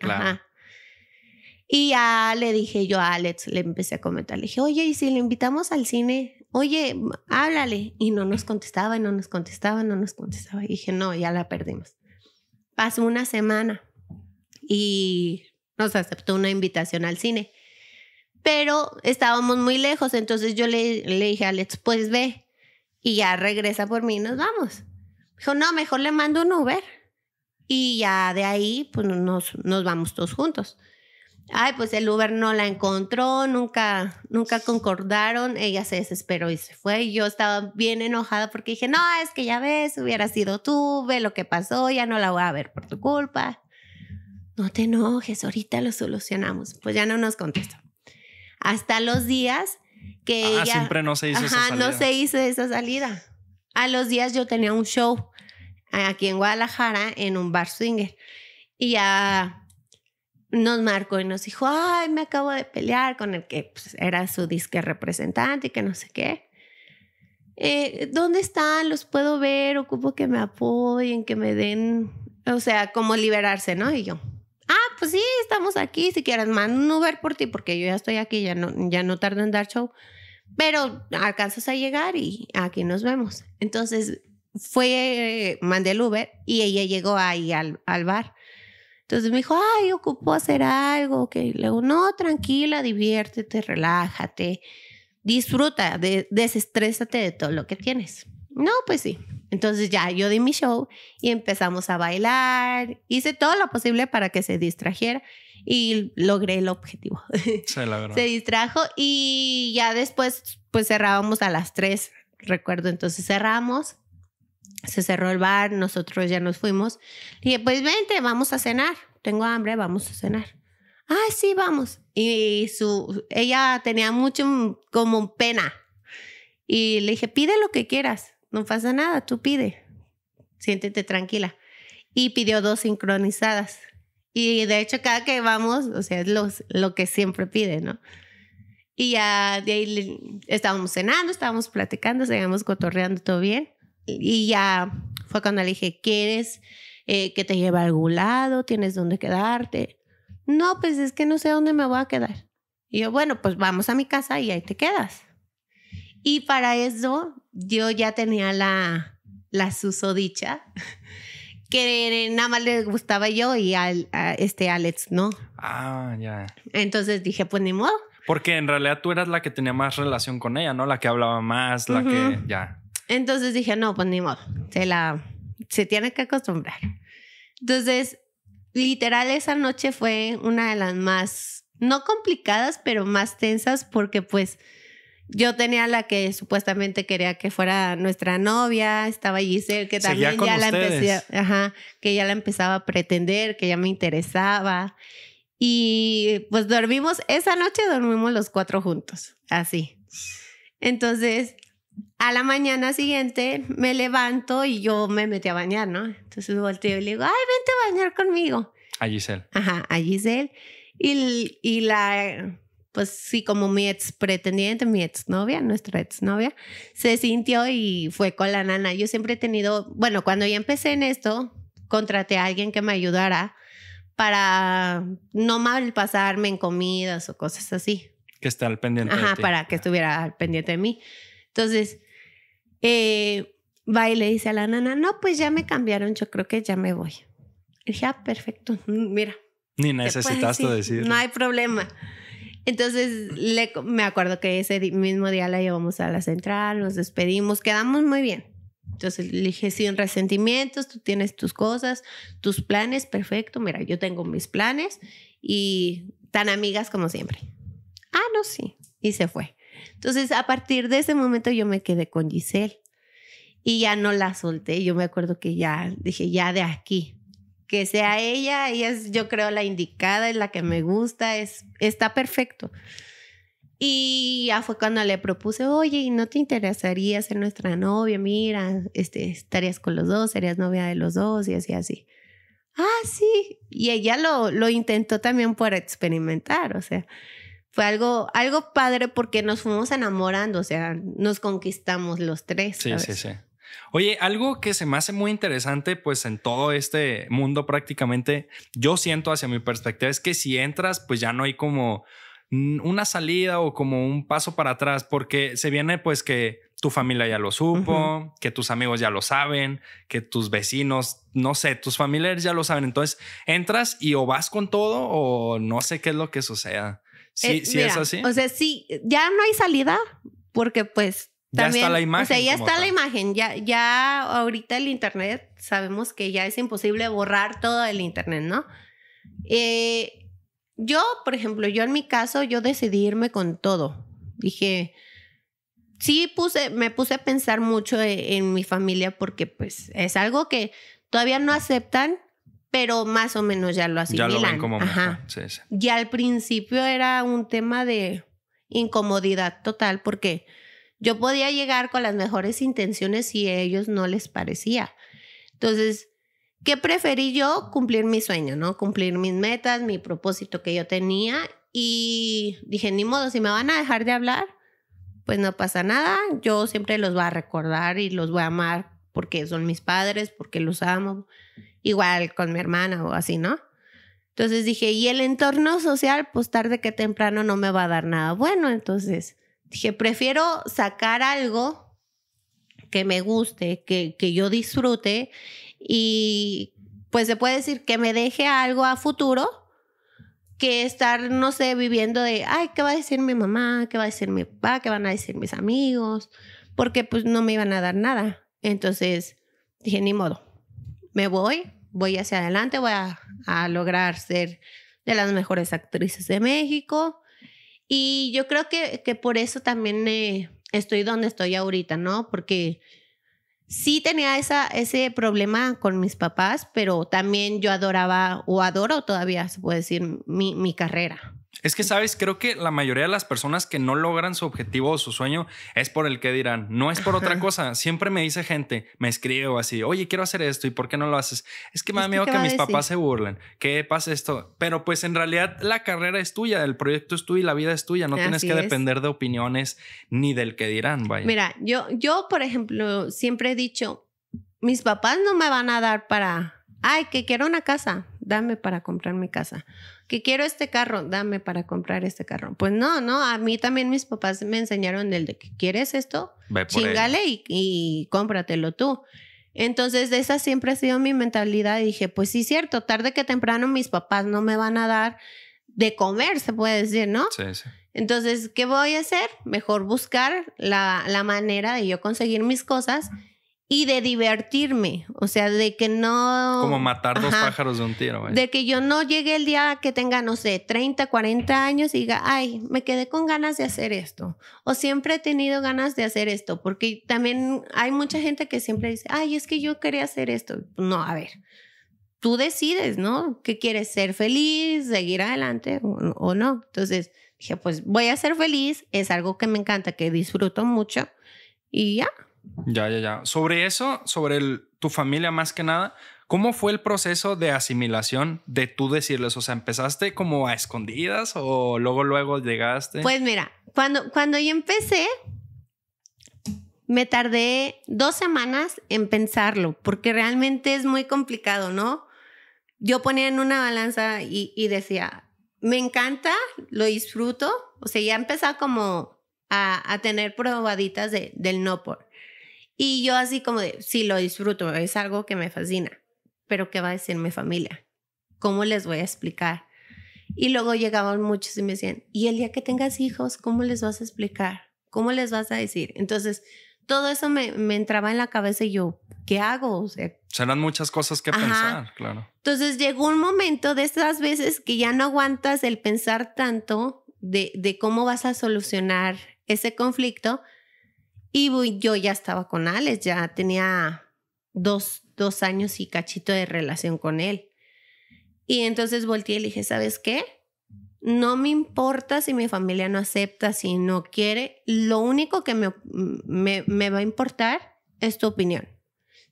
[SPEAKER 2] Y ya le dije yo a Alex, le empecé a comentar, le dije, oye, ¿y si le invitamos al cine? Oye, háblale. Y no nos contestaba, no nos contestaba, no nos contestaba. Y dije, no, ya la perdimos. Pasó una semana y nos aceptó una invitación al cine pero estábamos muy lejos, entonces yo le, dije a Alex, pues ve y ya regresa por mí y nos vamos. Dijo, no, mejor le mando un Uber y ya de ahí pues nos, vamos todos juntos. Ay, pues el Uber no la encontró, nunca, nunca concordaron, ella se desesperó y se fue. Y yo estaba bien enojada porque dije, no, es que ya ves, hubiera sido tú, ve lo que pasó, ya no la voy a ver por tu culpa. No te enojes, ahorita lo solucionamos. Pues ya no nos contestó hasta los días que ah, ella, siempre no se hizo esa salida. no se hizo esa salida. A los días yo tenía un show aquí en Guadalajara en un bar swinger y ya nos marcó y nos dijo, ay, me acabo de pelear con el que pues, era su disque representante y que no sé qué. Eh, ¿Dónde están? ¿Los puedo ver? Ocupo que me apoyen, que me den, o sea, ¿cómo liberarse, ¿no? Y yo, pues sí, estamos aquí, si quieres, mando un Uber por ti, porque yo ya estoy aquí, ya no, ya no tardo en dar show, pero alcanzas a llegar y aquí nos vemos. Entonces fue, mandé el Uber y ella llegó ahí al, al bar. Entonces me dijo, ay, ocupó hacer algo, que le digo, no, tranquila, diviértete, relájate, disfruta, de, desestrésate de todo lo que tienes. No, pues sí. Entonces ya yo di mi show y empezamos a bailar. Hice todo lo posible para que se distrajera y logré el objetivo.
[SPEAKER 1] Se
[SPEAKER 2] distrajo y ya después pues cerrábamos a las tres, recuerdo. Entonces cerramos, se cerró el bar, nosotros ya nos fuimos. Y dije, pues vente, vamos a cenar. Tengo hambre, vamos a cenar. Ah, sí, vamos. Y su, ella tenía mucho como pena. Y le dije, pide lo que quieras no pasa nada, tú pide, siéntete tranquila. Y pidió dos sincronizadas. Y de hecho, cada que vamos, o sea, es los, lo que siempre pide, ¿no? Y ya de ahí estábamos cenando, estábamos platicando, estábamos cotorreando todo bien. Y ya fue cuando le dije, ¿quieres eh, que te lleve a algún lado? ¿Tienes dónde quedarte? No, pues es que no sé dónde me voy a quedar. Y yo, bueno, pues vamos a mi casa y ahí te quedas. Y para eso yo ya tenía la, la susodicha que nada más le gustaba yo y a este Alex, ¿no?
[SPEAKER 1] Ah, ya.
[SPEAKER 2] Entonces dije, pues ni modo.
[SPEAKER 1] Porque en realidad tú eras la que tenía más relación con ella, ¿no? La que hablaba más, la que ya.
[SPEAKER 2] Entonces dije, no, pues ni modo. Se la se tiene que acostumbrar. Entonces, literal esa noche fue una de las más no complicadas, pero más tensas porque pues yo tenía la que supuestamente quería que fuera nuestra novia, estaba Giselle, que también ya la, empecé, que ya la empezaba a pretender, que ya me interesaba. Y pues dormimos, esa noche dormimos los cuatro juntos, así. Entonces, a la mañana siguiente me levanto y yo me metí a bañar, ¿no? Entonces volteo y le digo, ay, vente a bañar conmigo. A Giselle. Ajá, a Giselle. Y, y la pues sí, como mi ex pretendiente, mi ex novia, nuestra ex novia, se sintió y fue con la nana. Yo siempre he tenido, bueno, cuando ya empecé en esto, contraté a alguien que me ayudara para no malpasarme en comidas o cosas así.
[SPEAKER 1] Que esté al pendiente. Ajá, para
[SPEAKER 2] que estuviera al pendiente de mí. Entonces, eh, va y le dice a la nana, no, pues ya me cambiaron, yo creo que ya me voy. Y dije, ah, perfecto, mira.
[SPEAKER 1] Ni necesitas decir. No
[SPEAKER 2] hay problema. Entonces le, me acuerdo que ese mismo día la llevamos a la central, nos despedimos, quedamos muy bien. Entonces le dije, sin resentimientos, tú tienes tus cosas, tus planes, perfecto, mira, yo tengo mis planes y tan amigas como siempre. Ah, no, sí. Y se fue. Entonces, a partir de ese momento yo me quedé con Giselle y ya no la solté. Yo me acuerdo que ya dije, ya de aquí, que sea ella, ella es yo creo la indicada, es la que me gusta, es, está perfecto. Y ya fue cuando le propuse, oye, ¿no te interesaría ser nuestra novia? Mira, este, estarías con los dos, serías novia de los dos y así, así. Ah, sí. Y ella lo, lo intentó también por experimentar, o sea, fue algo, algo padre porque nos fuimos enamorando, o sea, nos conquistamos los tres. Sí, sí, sí.
[SPEAKER 1] Oye, algo que se me hace muy interesante, pues en todo este mundo prácticamente, yo siento hacia mi perspectiva, es que si entras, pues ya no hay como una salida o como un paso para atrás, porque se viene pues que tu familia ya lo supo, que tus amigos ya lo saben, que tus vecinos, no sé, tus familiares ya lo saben. Entonces entras y o vas con todo o no sé qué es lo que suceda. Sí, eh, sí es así. O
[SPEAKER 2] sea, sí, ya no hay salida porque pues ya está la imagen. O ya está la imagen. Ya, ya ahorita el Internet, sabemos que ya es imposible borrar todo el Internet, ¿no? Eh, yo, por ejemplo, yo en mi caso, yo decidí irme con todo. Dije, sí puse, me puse a pensar mucho e, en, mi familia porque pues es algo que todavía no aceptan, pero más o menos ya lo asimilan. Ya Y al principio era un tema de incomodidad total porque yo podía llegar con las mejores intenciones si a ellos no les parecía. Entonces, ¿qué preferí yo? Cumplir mi sueño, ¿no? Cumplir mis metas, mi propósito que yo tenía. Y dije, ni modo, si me van a dejar de hablar, pues no pasa nada. Yo siempre los voy a recordar y los voy a amar porque son mis padres, porque los amo. Igual con mi hermana o así, ¿no? Entonces dije, y el entorno social, pues tarde que temprano no me va a dar nada bueno. Entonces, Dije, prefiero sacar algo que me guste, que, que yo disfrute y pues se puede decir que me deje algo a futuro que estar, no sé, viviendo de, ay, ¿qué va a decir mi mamá? ¿Qué va a decir mi papá? ¿Qué van a decir mis amigos? Porque pues no me iban a dar nada. Entonces dije, ni modo, me voy, voy hacia adelante, voy a, a lograr ser de las mejores actrices de México, y yo creo que, por eso también eh, estoy donde estoy ahorita, ¿no? Porque sí tenía esa, ese problema con mis papás, pero también yo adoraba o adoro todavía, se puede decir, mi carrera.
[SPEAKER 1] Es que, ¿sabes? Creo que la mayoría de las personas que no logran su objetivo o su sueño es por el que dirán, no es por otra cosa. Siempre me dice gente, me escribe o así, oye, quiero hacer esto y ¿por qué no lo haces? Es que me da miedo que, mis papás se burlen, que pasa esto. Pero pues en realidad la carrera es tuya, el proyecto es tuyo y la vida es tuya. No tienes que depender de opiniones ni del que dirán, vaya.
[SPEAKER 2] Mira, yo, yo, por ejemplo, siempre he dicho, mis papás no me van a dar para Ay, que quiero una casa, dame para comprar mi casa. Que quiero este carro, dame para comprar este carro. Pues no, no, a mí también mis papás me enseñaron el de que quieres esto, chingale y, cómpratelo tú. Entonces, de esa siempre ha sido mi mentalidad. dije, pues sí, cierto, tarde que temprano mis papás no me van a dar de comer, se puede decir, ¿no? Sí, sí. Entonces, ¿qué voy a hacer? Mejor buscar la, la manera de yo conseguir mis cosas y de divertirme, o sea, de que no... Como matar dos pájaros de un tiro. De que yo no llegue el día que tenga, no sé, 30, 40 años y diga, ay, me quedé con ganas de hacer esto, o siempre he tenido ganas de hacer esto, porque también hay mucha gente que siempre dice, ay, es que yo quería hacer esto. No, a ver, tú decides, ¿no? ¿Qué quieres ser feliz, seguir adelante o no? Entonces dije, pues voy a ser feliz, es algo que me encanta, que disfruto mucho y ya.
[SPEAKER 1] Ya, ya, ya. Sobre eso, sobre tu familia más que nada, ¿cómo fue el proceso de asimilación de tú decirles? O sea, ¿empezaste como a escondidas o luego, luego llegaste? Pues
[SPEAKER 2] mira, cuando, cuando yo empecé, me tardé dos semanas en pensarlo, porque realmente es muy complicado, ¿no? Yo ponía en una balanza y, decía, me encanta, lo disfruto, o sea, ya empezaba como a, tener probaditas del no por. Y yo así como de, sí, lo disfruto, es algo que me fascina, pero ¿qué va a decir mi familia? ¿Cómo les voy a explicar? Y luego llegaban muchos y me decían, ¿y el día que tengas hijos, cómo les vas a explicar? ¿Cómo les vas a decir? Entonces, todo eso me, entraba en la cabeza y yo, ¿qué hago?
[SPEAKER 1] Serán muchas cosas que pensar, claro.
[SPEAKER 2] Entonces llegó un momento de esas veces que ya no aguantas el pensar tanto de, de cómo vas a solucionar ese conflicto y yo ya estaba con Alex, ya tenía dos, años y cachito de relación con él. Y entonces volteé y le dije, ¿sabes qué? No me importa si mi familia no acepta, si no quiere. Lo único que me, me, va a importar es tu opinión.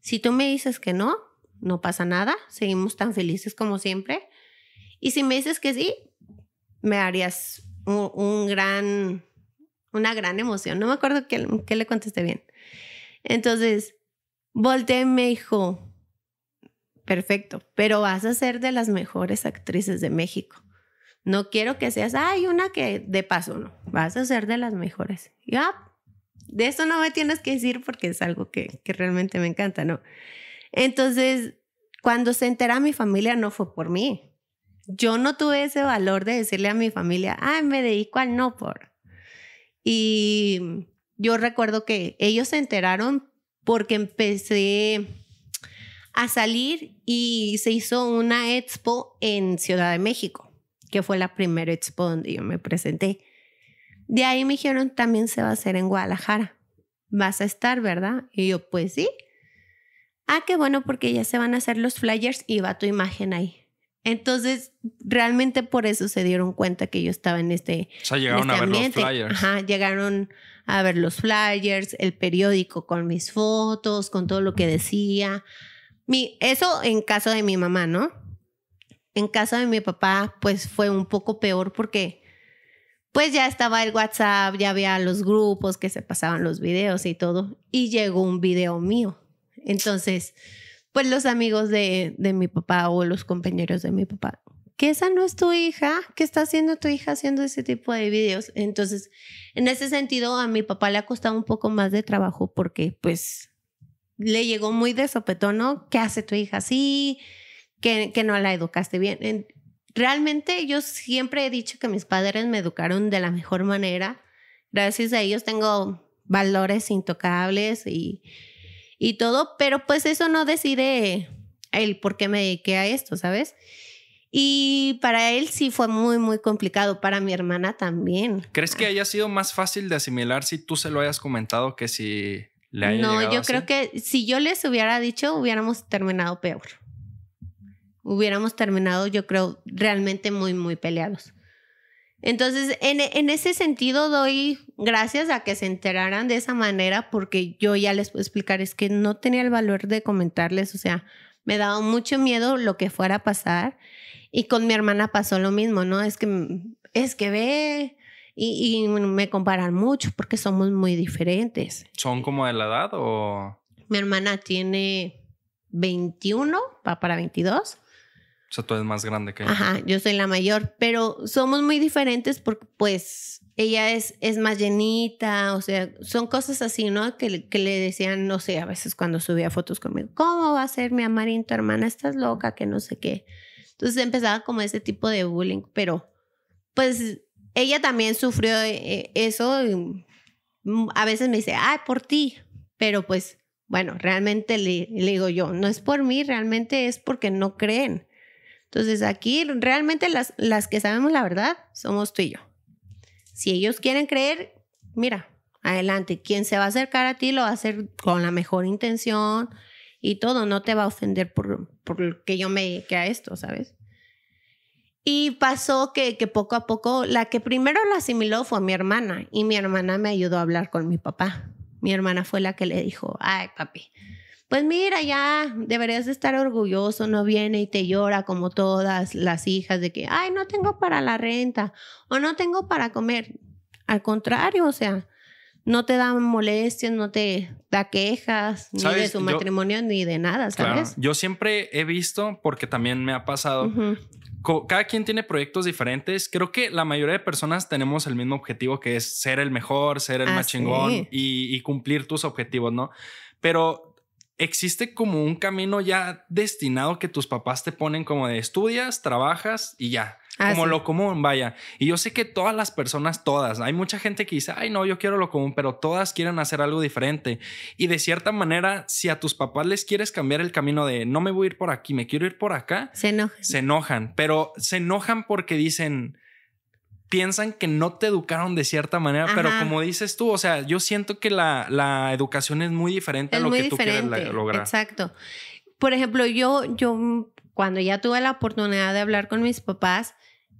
[SPEAKER 2] Si tú me dices que no, no pasa nada, seguimos tan felices como siempre. Y si me dices que sí, me harías un gran una gran emoción. No me acuerdo qué, le contesté bien. Entonces, volteé y me dijo, perfecto, pero vas a ser de las mejores actrices de México. No quiero que seas, hay una que de paso, no, vas a ser de las mejores. Ya, ah, de eso no me tienes que decir porque es algo que, realmente me encanta, ¿no? Entonces, cuando se entera mi familia, no fue por mí. Yo no tuve ese valor de decirle a mi familia, ay, me dedico al no por. Y yo recuerdo que ellos se enteraron porque empecé a salir y se hizo una expo en Ciudad de México, que fue la primera expo donde yo me presenté. De ahí me dijeron, también se va a hacer en Guadalajara. Vas a estar, ¿verdad? Y yo, pues sí. Ah, qué bueno, porque ya se van a hacer los flyers y va tu imagen ahí. Entonces, realmente por eso se dieron cuenta que yo estaba en este.
[SPEAKER 1] O sea, llegaron este a ver los flyers.
[SPEAKER 2] Ajá, llegaron a ver los flyers, el periódico con mis fotos, con todo lo que decía. Mi, eso en caso de mi mamá, ¿no? En caso de mi papá, pues fue un poco peor porque pues ya estaba el WhatsApp, ya había los grupos que se pasaban los videos y todo, y llegó un video mío. Entonces, pues los amigos de, mi papá o los compañeros de mi papá, que esa no es tu hija, que está haciendo tu hija haciendo ese tipo de videos. Entonces, en ese sentido, a mi papá le ha costado un poco más de trabajo porque pues le llegó muy de sopetón, ¿no? ¿Qué hace tu hija así? Que, que no la educaste bien. Realmente yo siempre he dicho que mis padres me educaron de la mejor manera. Gracias a ellos tengo valores intocables y, y todo, pero pues eso no decide el por qué me dediqué a esto, ¿sabes? Y para él sí fue muy, muy complicado, para mi hermana también.
[SPEAKER 1] ¿Crees que ah. haya sido más fácil de asimilar si tú se lo hayas comentado que si le haya No, yo creo
[SPEAKER 2] que si yo les hubiera dicho, hubiéramos terminado peor. Hubiéramos terminado, yo creo, realmente muy, muy peleados. Entonces, en, ese sentido doy gracias a que se enteraran de esa manera porque yo ya les puedo explicar, es que no tenía el valor de comentarles, o sea, me daba mucho miedo lo que fuera a pasar y con mi hermana pasó lo mismo, ¿no? Es que, es que ve y, y me comparan mucho porque somos muy diferentes.
[SPEAKER 1] ¿Son como de la edad o...?
[SPEAKER 2] Mi hermana tiene 21, va para 22
[SPEAKER 1] o sea, tú eres más grande que ella.
[SPEAKER 2] Ajá, yo soy la mayor, pero somos muy diferentes porque pues ella es, es más llenita, o sea, son cosas así, ¿no? Que, le decían, no sé, a veces cuando subía fotos conmigo, ¿cómo va a ser mi amarín hermana? Estás loca, que no sé qué. Entonces empezaba como ese tipo de bullying, pero pues ella también sufrió eh, eso. Mm, a veces me dice, ay, por ti, pero pues bueno, realmente le digo yo, no es por mí, realmente es porque no creen. Entonces aquí realmente las, las que sabemos la verdad somos tú y yo. Si ellos quieren creer, mira, adelante, quien se va a acercar a ti lo va a hacer con la mejor intención y todo, no te va a ofender por, por que yo me que a esto, ¿sabes? Y pasó que, que poco a poco, la que primero lo asimiló fue mi hermana y mi hermana me ayudó a hablar con mi papá. Mi hermana fue la que le dijo, ay papi, pues mira, ya deberías estar orgulloso, no viene y te llora como todas las hijas de que, ay, no tengo para la renta o no tengo para comer. Al contrario, o sea, no te da molestias, no te da quejas, ni de su matrimonio, ni de nada, ¿sabes?
[SPEAKER 1] Yo siempre he visto, porque también me ha pasado, cada quien tiene proyectos diferentes. Creo que la mayoría de personas tenemos el mismo objetivo, que es ser el mejor, ser el más chingón y, y, cumplir tus objetivos, ¿no? Pero existe como un camino ya destinado que tus papás te ponen como de estudias, trabajas y ya. Ah, como lo común, vaya. Y yo sé que todas las personas, todas, hay mucha gente que dice, ay, no, yo quiero lo común, pero todas quieren hacer algo diferente. Y de cierta manera, si a tus papás les quieres cambiar el camino de no me voy a ir por aquí, me quiero ir por acá, se enojan. Se enojan, pero se enojan porque dicen, piensan que no te educaron de cierta manera, pero como dices tú, o sea, yo siento que la, la educación es muy diferente a lo que tú quieres lograr.
[SPEAKER 2] Exacto. Por ejemplo, yo, yo cuando ya tuve la oportunidad de hablar con mis papás,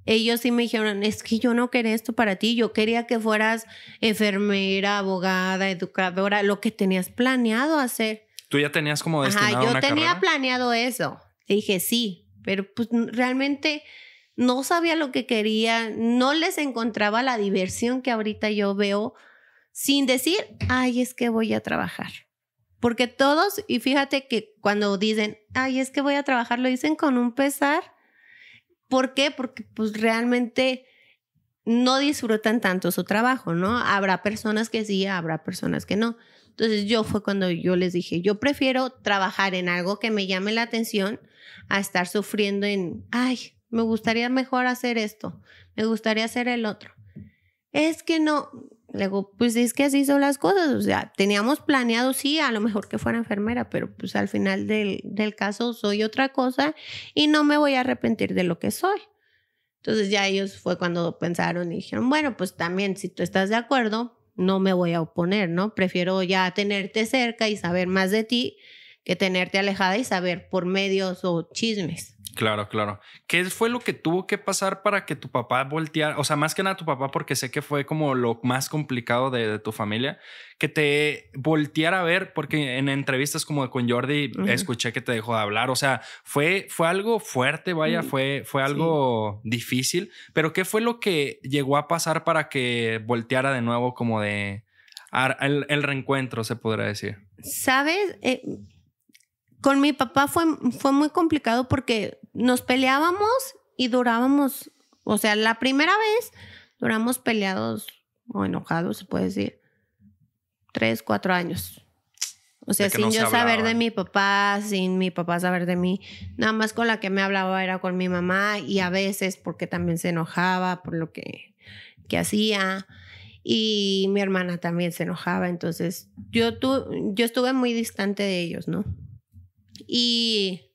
[SPEAKER 2] ellos sí me dijeron, es que yo no quería esto para ti, yo quería que fueras enfermera, abogada, educadora, lo que tenías planeado hacer.
[SPEAKER 1] Tú ya tenías como destinado Ajá, yo tenía
[SPEAKER 2] planeado eso. dije, sí, pero pues realmente no sabía lo que quería, no les encontraba la diversión que ahorita yo veo, sin decir, ay, es que voy a trabajar. Porque todos, y fíjate que cuando dicen, ay, es que voy a trabajar, lo dicen con un pesar. ¿Por qué? Porque pues realmente no disfrutan tanto su trabajo, ¿no? Habrá personas que sí, habrá personas que no. Entonces yo fue cuando yo les dije, yo prefiero trabajar en algo que me llame la atención a estar sufriendo en, ay, me gustaría mejor hacer esto, me gustaría hacer el otro. Es que no, luego, pues es que así son las cosas, o sea, teníamos planeado, sí, a lo mejor que fuera enfermera, pero pues al final del, del caso soy otra cosa y no me voy a arrepentir de lo que soy. Entonces ya ellos fue cuando pensaron y dijeron, bueno, pues también si tú estás de acuerdo, no me voy a oponer, ¿no? Prefiero ya tenerte cerca y saber más de ti que tenerte alejada y saber por medios o chismes.
[SPEAKER 1] Claro, claro. ¿Qué fue lo que tuvo que pasar para que tu papá volteara? O sea, más que nada tu papá, porque sé que fue como lo más complicado de, tu familia, que te volteara a ver, porque en entrevistas como con Jordi escuché que te dejó de hablar. O sea, fue, fue algo fuerte, vaya, mm, fue, fue algo difícil. Pero ¿qué fue lo que llegó a pasar para que volteara de nuevo como de el, reencuentro, se podría decir?
[SPEAKER 2] Sabes, eh, con mi papá fue, fue muy complicado porque nos peleábamos y durábamos, o sea, la primera vez duramos peleados o enojados, se puede decir, tres, cuatro años. O sea, sin yo saber de mi papá, sin mi papá saber de mí, nada más con la que me hablaba era con mi mamá y a veces porque también se enojaba por lo que, que hacía y mi hermana también se enojaba, entonces yo, tu, yo estuve muy distante de ellos, ¿no? Y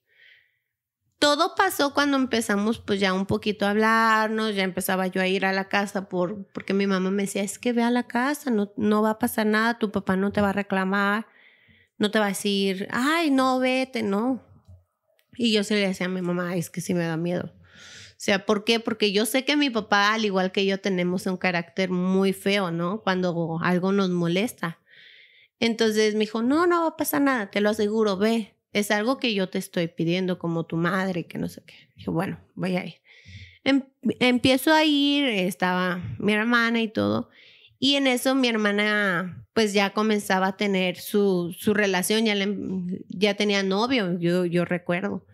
[SPEAKER 2] todo pasó cuando empezamos pues ya un poquito a hablarnos, ya empezaba yo a ir a la casa por, porque mi mamá me decía, es que ve a la casa, no, no va a pasar nada, tu papá no te va a reclamar, no te va a decir, ay, no, vete, no. Y yo se le decía a mi mamá, es que sí me da miedo. O sea, ¿por qué? Porque yo sé que mi papá, al igual que yo, tenemos un carácter muy feo, ¿no? Cuando algo nos molesta. Entonces me dijo, no, no va a pasar nada, te lo aseguro, ve es algo que yo te estoy pidiendo como tu madre, que no sé qué. Dije, bueno, voy a ir. Em, empiezo a ir, estaba mi hermana y todo. Y en eso mi hermana pues ya comenzaba a tener su, su relación, ya, ya tenía novio, yo, yo recuerdo.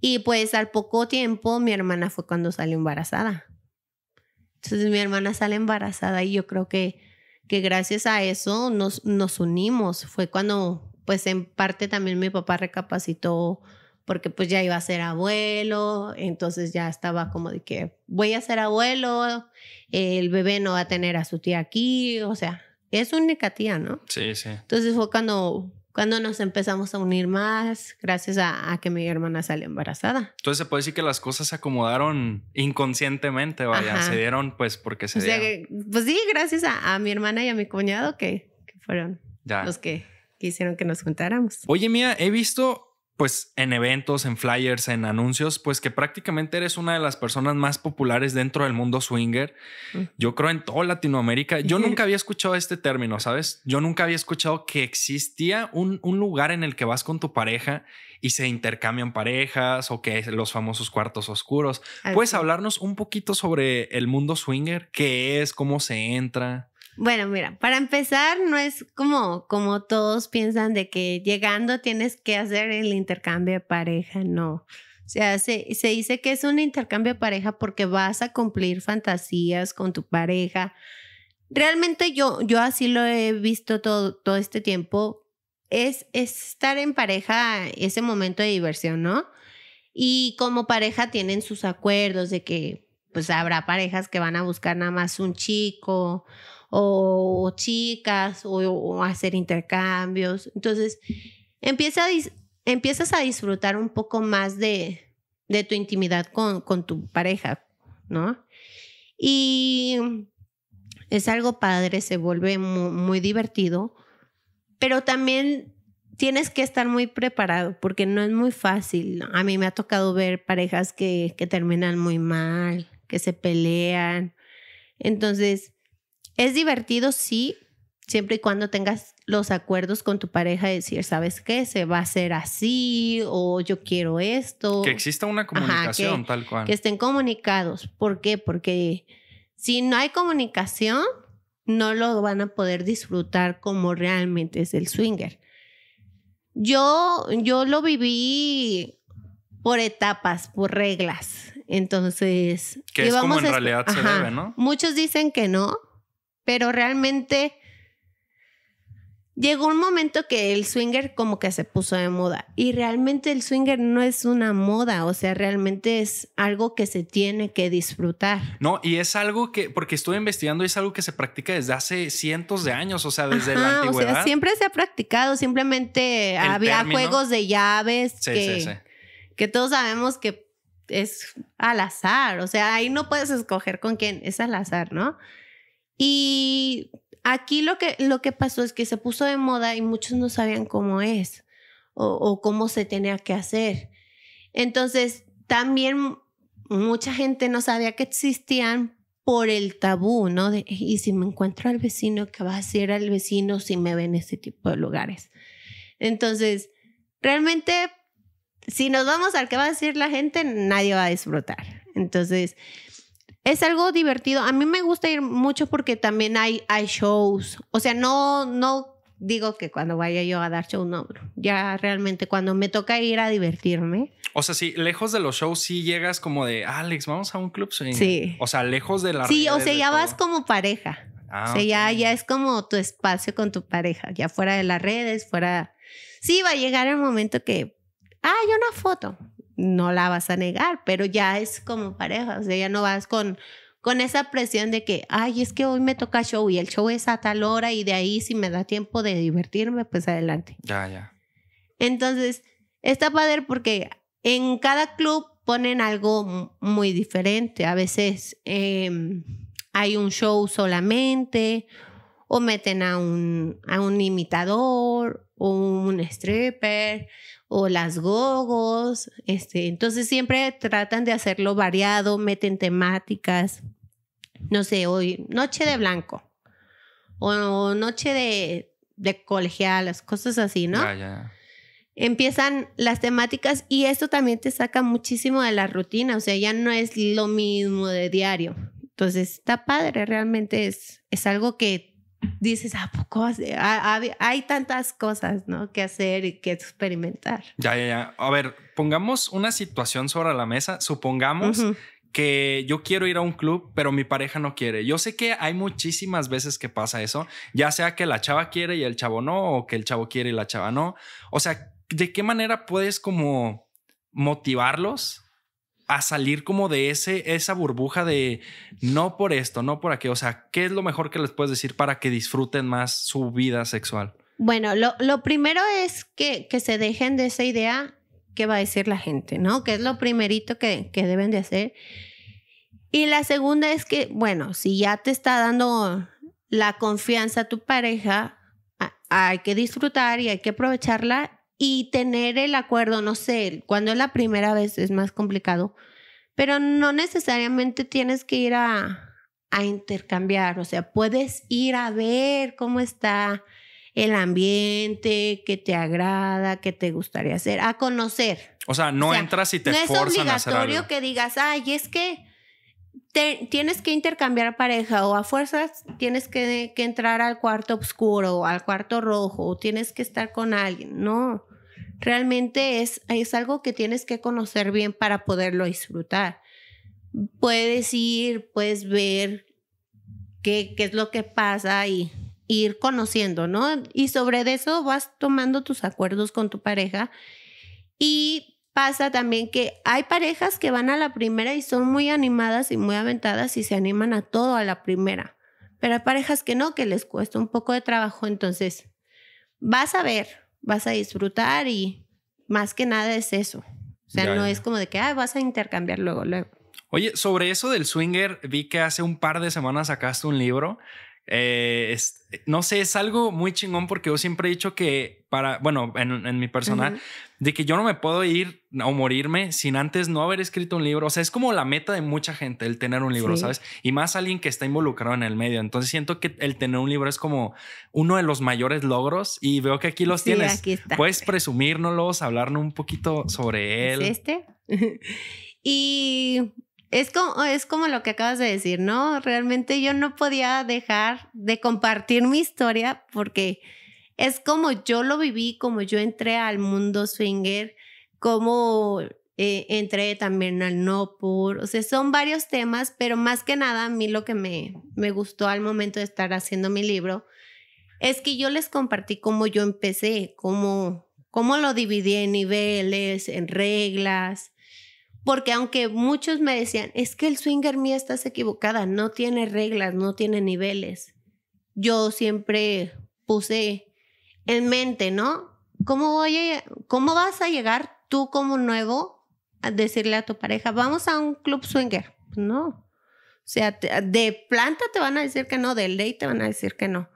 [SPEAKER 2] Y pues al poco tiempo mi hermana fue cuando salió embarazada. Entonces mi hermana sale embarazada y yo creo que, que gracias a eso nos, nos unimos. Fue cuando pues en parte también mi papá recapacitó porque pues ya iba a ser abuelo, entonces ya estaba como de que voy a ser abuelo, el bebé no va a tener a su tía aquí, o sea, es única tía, ¿no? Sí, sí. Entonces fue cuando, cuando nos empezamos a unir más, gracias a, que mi hermana salió embarazada.
[SPEAKER 1] Entonces se puede decir que las cosas se acomodaron inconscientemente, vaya, se dieron pues porque se dieron.
[SPEAKER 2] pues sí, gracias a, mi hermana y a mi cuñado que, que fueron los que que hicieron que nos juntáramos.
[SPEAKER 1] Oye, Mía, he visto pues en eventos, en flyers, en anuncios, pues que prácticamente eres una de las personas más populares dentro del mundo swinger. Mm. Yo creo en toda Latinoamérica. Yo nunca había escuchado este término, ¿sabes? Yo nunca había escuchado que existía un, lugar en el que vas con tu pareja y se intercambian parejas o que los famosos cuartos oscuros. ¿Puedes hablarnos un poquito sobre el mundo swinger? ¿Qué es? ¿Cómo se entra?
[SPEAKER 2] Bueno, mira, para empezar, no es como, como todos piensan de que llegando tienes que hacer el intercambio de pareja, no. O sea, se, dice que es un intercambio de pareja porque vas a cumplir fantasías con tu pareja. Realmente yo, yo así lo he visto todo, todo este tiempo. Es, estar en pareja ese momento de diversión, ¿no? Y como pareja tienen sus acuerdos de que pues habrá parejas que van a buscar nada más un chico o, chicas o, hacer intercambios. Entonces, empiezas a disfrutar un poco más de, tu intimidad con, con, tu pareja, ¿no? Y es algo padre, se vuelve muy, divertido, pero también tienes que estar muy preparado porque no es muy fácil. A mí me ha tocado ver parejas que, que terminan muy mal, que se pelean. Entonces, es divertido, sí, siempre y cuando tengas los acuerdos con tu pareja decir, ¿sabes qué? Se va a hacer así o yo quiero esto. Que exista una comunicación tal cual. Que estén comunicados. ¿Por qué? Porque si no hay comunicación, no lo van a poder disfrutar como realmente es el swinger. Yo, yo lo viví por etapas, por reglas. Entonces. Que es como en debe, ¿no? Muchos dicen que no, pero realmente llegó un momento que el swinger como que se puso de moda y realmente el swinger no es una moda, o sea, realmente es algo que se tiene que disfrutar.
[SPEAKER 1] No, y es algo que, porque estuve investigando, es algo que se practica desde hace cientos de años, o sea, desde la antigüedad. O sea,
[SPEAKER 2] siempre se ha practicado, simplemente había juegos de llaves que todos sabemos que es al azar, o sea, ahí no puedes escoger con quién, es al azar, ¿no? Y aquí lo que, lo que pasó es que se puso de moda y muchos no sabían cómo es o, cómo se tenía que hacer. Entonces, también mucha gente no sabía que existían por el tabú, ¿no? y si me encuentro al vecino, ¿qué va a hacer al vecino si me ve en este tipo de lugares? Entonces, realmente, si nos vamos al que va a decir la gente, nadie va a disfrutar. Entonces, es algo divertido. A mí me gusta ir mucho porque también hay, hay shows. O sea, no, no digo que cuando vaya yo a dar show, no, ya realmente cuando me toca ir a divertirme.
[SPEAKER 1] O sea, sí, lejos de los shows sí llegas como de, Alex, vamos a un club O sea, lejos de la... Sí, o sea, ya vas
[SPEAKER 2] como pareja. Ah, o sea, ya, ya es como tu espacio con tu pareja, ya fuera de las redes, fuera... Sí, va a llegar el momento que, ah, hay una foto no la vas a negar, pero ya es como pareja, o sea, ya no vas con, con esa presión de que, ay, es que hoy me toca show y el show es a tal hora y de ahí si me da tiempo de divertirme, pues adelante. Ya, ya. Entonces, está padre porque en cada club ponen algo muy diferente. A veces em, hay un show solamente o meten a un, a un imitador o un stripper o las gogos, este, entonces siempre tratan de hacerlo variado, meten temáticas, no sé, hoy noche de blanco o noche de, de colegialas, cosas así, ¿no? ya. Empiezan las temáticas y esto también te saca muchísimo de la rutina, o sea, ya no es lo mismo de diario. Entonces está padre, realmente es, es algo que dices, ¿a poco hay tantas cosas ¿no? que hacer y que experimentar?
[SPEAKER 1] Ya, ya, ya. A ver, pongamos una situación sobre la mesa. Supongamos que yo quiero ir a un club, pero mi pareja no quiere. Yo sé que hay muchísimas veces que pasa eso, ya sea que la chava quiere y el chavo no, o que el chavo quiere y la chava no. O sea, ¿de qué manera puedes como motivarlos a salir como de ese, esa burbuja de no por esto, no por aquello. O sea, ¿qué es lo mejor que les puedes decir para que disfruten más su vida sexual?
[SPEAKER 2] Bueno, lo, primero es que, que, se dejen de esa idea que va a decir la gente, ¿no? Que es lo primerito que, que deben de hacer. Y la segunda es que, bueno, si ya te está dando la confianza a tu pareja, hay que disfrutar y hay que aprovecharla y tener el acuerdo, no sé, cuando es la primera vez es más complicado, pero no necesariamente tienes que ir a, a intercambiar, o sea, puedes ir a ver cómo está el ambiente, qué te agrada, qué te gustaría hacer, a conocer.
[SPEAKER 1] O sea, no entras y te no es obligatorio
[SPEAKER 2] que digas, ay, es que tienes que intercambiar pareja o a fuerzas tienes que, entrar al cuarto oscuro o al cuarto rojo o tienes que estar con alguien. No, realmente es, es algo que tienes que conocer bien para poderlo disfrutar. Puedes ir, puedes ver qué, qué es lo que pasa y ir conociendo, ¿no? Y sobre eso vas tomando tus acuerdos con tu pareja y pasa también que hay parejas que van a la primera y son muy animadas y muy aventadas y se animan a todo a la primera. Pero hay parejas que no, que les cuesta un poco de trabajo. Entonces, vas a ver, vas a disfrutar y más que nada es eso. O sea, no es como de que, vas a intercambiar luego, luego.
[SPEAKER 1] Oye, sobre eso del swinger, vi que hace un par de semanas sacaste un libro. Eh, no sé, es algo muy chingón porque yo siempre he dicho que para, bueno, en, mi personal, de que yo no me puedo ir o morirme sin antes no haber escrito un libro. O sea, es como la meta de mucha gente el tener un libro, ¿sabes? Y más alguien que está involucrado en el medio. Entonces siento que el tener un libro es como uno de los mayores logros y veo que aquí los tienes. Aquí está. Puedes presumírnoslos, hablarnos un poquito sobre él. este.
[SPEAKER 2] y es como, es como lo que acabas de decir, ¿no? Realmente yo no podía dejar de compartir mi historia porque es como yo lo viví, como yo entré al mundo swinger, como eh, entré también al no por, o sea, son varios temas, pero más que nada a mí lo que me, gustó al momento de estar haciendo mi libro es que yo les compartí cómo yo empecé, cómo, lo dividí en niveles, en reglas, porque aunque muchos me decían, es que el swinger mía estás equivocada, no tiene reglas, no tiene niveles, yo siempre puse en mente, ¿no? ¿Cómo, voy a, ¿Cómo vas a llegar tú como nuevo a decirle a tu pareja, vamos a un club swinger? Pues no. O sea, de planta te van a decir que no, de ley te van a decir que no.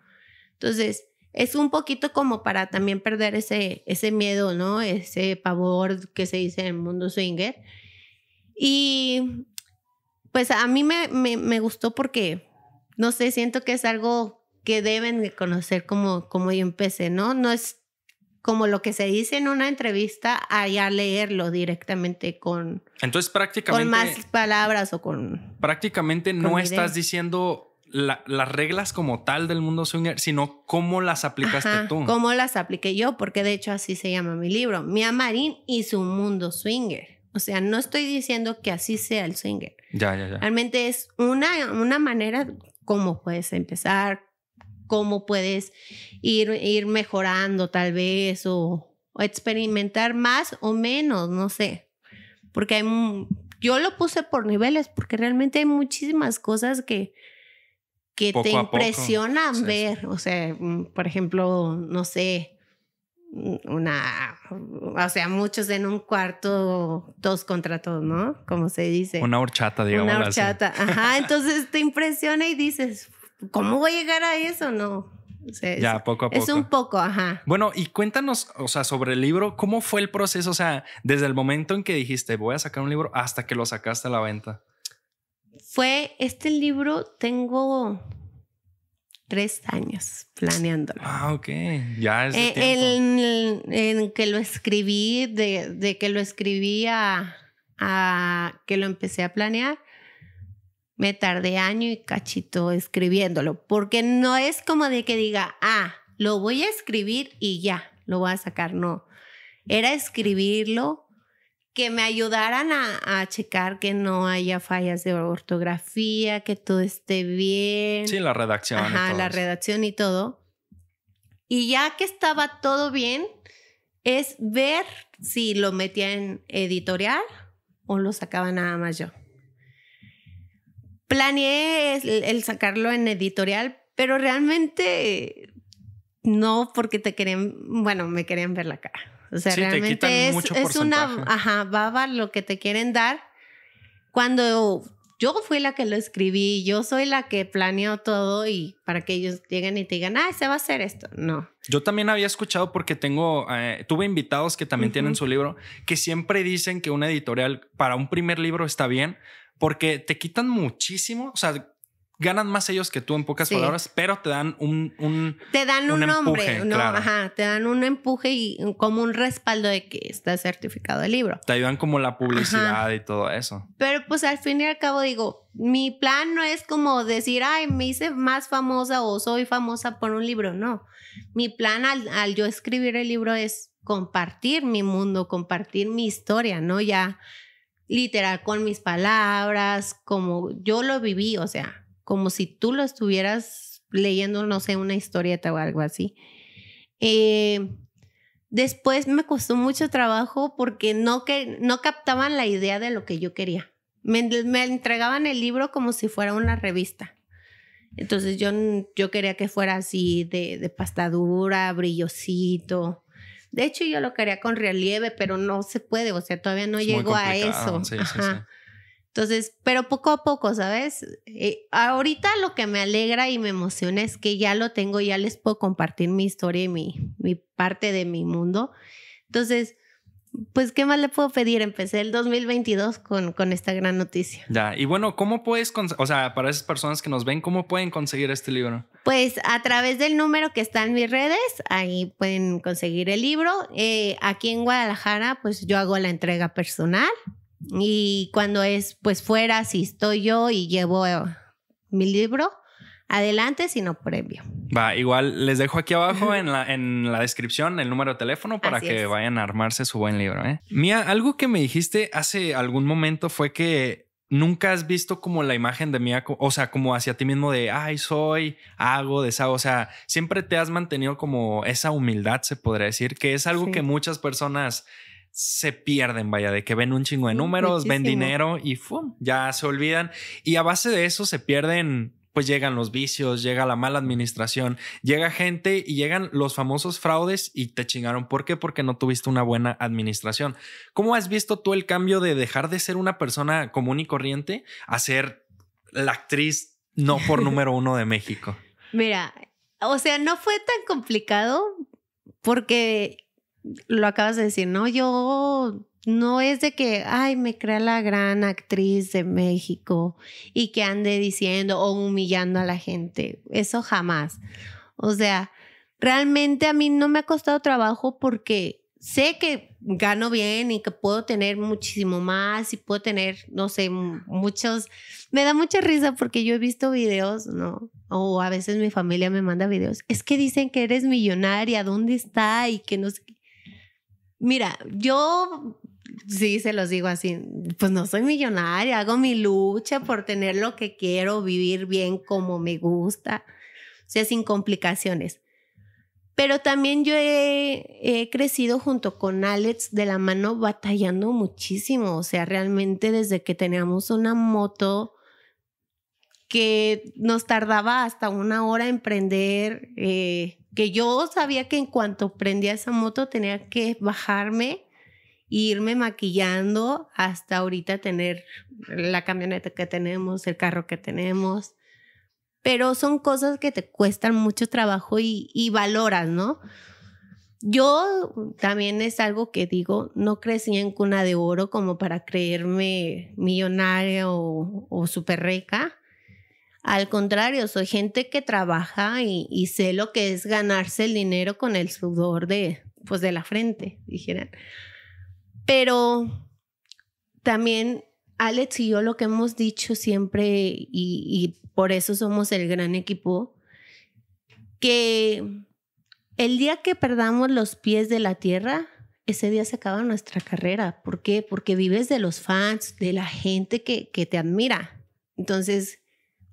[SPEAKER 2] Entonces, es un poquito como para también perder ese, ese miedo, ¿no? Ese pavor que se dice en el mundo swinger. Y pues a mí me, me, me gustó porque, no sé, siento que es algo que deben de conocer como, como yo empecé, ¿no? No es como lo que se dice en una entrevista, allá leerlo directamente con...
[SPEAKER 1] Entonces prácticamente... Con más
[SPEAKER 2] palabras o con...
[SPEAKER 1] Prácticamente no estás diciendo las reglas como tal del mundo swinger, sino cómo las aplicaste tú. Cómo
[SPEAKER 2] las apliqué yo, porque de hecho así se llama mi libro, mi Marín y su mundo swinger. O sea, no estoy diciendo que así sea el swinger. Ya, ya, ya. Realmente es una, una manera como puedes empezar, cómo puedes ir, ir mejorando tal vez o, experimentar más o menos, no sé. Porque hay, yo lo puse por niveles, porque realmente hay muchísimas cosas que, que te impresionan ver. O sea, mm, por ejemplo, no sé, mm, una, o sea, muchos en un cuarto, dos contra todos, ¿no? Como se dice. Una
[SPEAKER 1] horchata, digamos. Una horchata,
[SPEAKER 2] ajá. Entonces te impresiona y dices, ¿cómo ah. voy a llegar a eso? No. O ya, poco a poco. Es un poco, ajá.
[SPEAKER 1] Bueno, y cuéntanos, o sea, sobre el libro, ¿cómo fue el proceso? O sea, desde el momento en que dijiste, voy a sacar un libro, hasta que lo sacaste a la venta.
[SPEAKER 2] Fue este libro, tengo tres años planeándolo.
[SPEAKER 1] Ah, ok. Ya es. Eh,
[SPEAKER 2] el, en que lo escribí, de, de que lo escribí a que lo empecé a planear, me tardé año y cachito escribiéndolo, porque no es como de que diga, ah, lo voy a escribir y ya, lo voy a sacar, no. Era escribirlo, que me ayudaran a, checar que no haya fallas de ortografía, que todo esté bien. Sí, la
[SPEAKER 1] redacción. Ajá, y todo la
[SPEAKER 2] redacción y todo. Y ya que estaba todo bien, es ver si lo metía en editorial o lo sacaba nada más yo planeé el, sacarlo en editorial, pero realmente no porque te querían, bueno, me querían ver la cara. O sea, realmente es, mucho una ajá, baba lo que te quieren dar. Cuando yo fui la que lo escribí, yo soy la que planeó todo y para que ellos lleguen y te digan, ah, se va a hacer esto.
[SPEAKER 1] No. Yo también había escuchado porque tengo, eh, tuve invitados que también tienen su libro, que siempre dicen que una editorial para un primer libro está bien, porque te quitan muchísimo, o sea, ganan más ellos que tú en pocas palabras, pero te dan un, un te dan un, nombre,
[SPEAKER 2] te dan un empuje y como un respaldo de que está certificado el libro.
[SPEAKER 1] Te ayudan como la publicidad y todo eso.
[SPEAKER 2] Pero pues al fin y al cabo digo, mi plan no es como decir, ay, me hice más famosa o soy famosa por un libro, no. Mi plan al, al yo escribir el libro es compartir mi mundo, compartir mi historia, ¿no? Ya literal con mis palabras, como yo lo viví, o sea, como si tú lo estuvieras leyendo, no sé, una historieta o algo así. Eh, después me costó mucho trabajo porque no, que, no captaban la idea de lo que yo quería. Me, entregaban el libro como si fuera una revista. Entonces yo, yo quería que fuera así de, de pastadura, brillosito, de hecho, yo lo quería con relieve, pero no se puede, o sea, todavía no llego a eso. Sí, sí, sí. Entonces, pero poco a poco, ¿sabes? Eh, ahorita lo que me alegra y me emociona es que ya lo tengo, ya les puedo compartir mi historia y mi, mi parte de mi mundo. Entonces, pues, ¿qué más le puedo pedir? Empecé el 2022 con, con esta gran noticia.
[SPEAKER 1] Ya, y bueno, ¿cómo puedes, o sea, para esas personas que nos ven, ¿cómo pueden conseguir este libro?
[SPEAKER 2] Pues a través del número que está en mis redes, ahí pueden conseguir el libro. Eh, aquí en Guadalajara, pues yo hago la entrega personal y cuando es, pues fuera, si estoy yo y llevo eh, mi libro, adelante, sino por envío.
[SPEAKER 1] Va, igual les dejo aquí abajo en la, en la descripción el número de teléfono para que vayan a armarse su buen libro. ¿eh? Mía, algo que me dijiste hace algún momento fue que nunca has visto como la imagen de Mía, o sea, como hacia ti mismo de, ay, soy, hago, de esa, o sea, siempre te has mantenido como esa humildad, se podría decir, que es algo que muchas personas se pierden, vaya, de que ven un chingo de números, ven dinero y ya se olvidan. Y a base de eso se pierden pues llegan los vicios, llega la mala administración, llega gente y llegan los famosos fraudes y te chingaron. ¿Por qué? Porque no tuviste una buena administración. ¿Cómo has visto tú el cambio de dejar de ser una persona común y corriente a ser la actriz no por número uno de México?
[SPEAKER 2] Mira, o sea, no fue tan complicado porque lo acabas de decir, ¿no? Yo no es de que, ay, me crea la gran actriz de México y que ande diciendo o humillando a la gente. Eso jamás. O sea, realmente a mí no me ha costado trabajo porque sé que gano bien y que puedo tener muchísimo más y puedo tener, no sé, muchos... Me da mucha risa porque yo he visto videos, ¿no? O a veces mi familia me manda videos. Es que dicen que eres millonaria, ¿dónde está? Y que no sé Mira, yo sí, se los digo así, pues no soy millonaria, hago mi lucha por tener lo que quiero, vivir bien como me gusta, o sea, sin complicaciones. Pero también yo he, crecido junto con Alex de la mano batallando muchísimo, o sea, realmente desde que teníamos una moto que nos tardaba hasta una hora en prender, eh, que yo sabía que en cuanto prendía esa moto tenía que bajarme irme maquillando hasta ahorita tener la camioneta que tenemos, el carro que tenemos. Pero son cosas que te cuestan mucho trabajo y, valoras, ¿no? Yo también es algo que digo, no crecí en cuna de oro como para creerme millonaria o, o súper rica. Al contrario, soy gente que trabaja y, sé lo que es ganarse el dinero con el sudor de, pues, de la frente, dijeran. Pero también Alex y yo lo que hemos dicho siempre, y, por eso somos el gran equipo, que el día que perdamos los pies de la tierra, ese día se acaba nuestra carrera. ¿Por qué? Porque vives de los fans, de la gente que, que te admira. Entonces,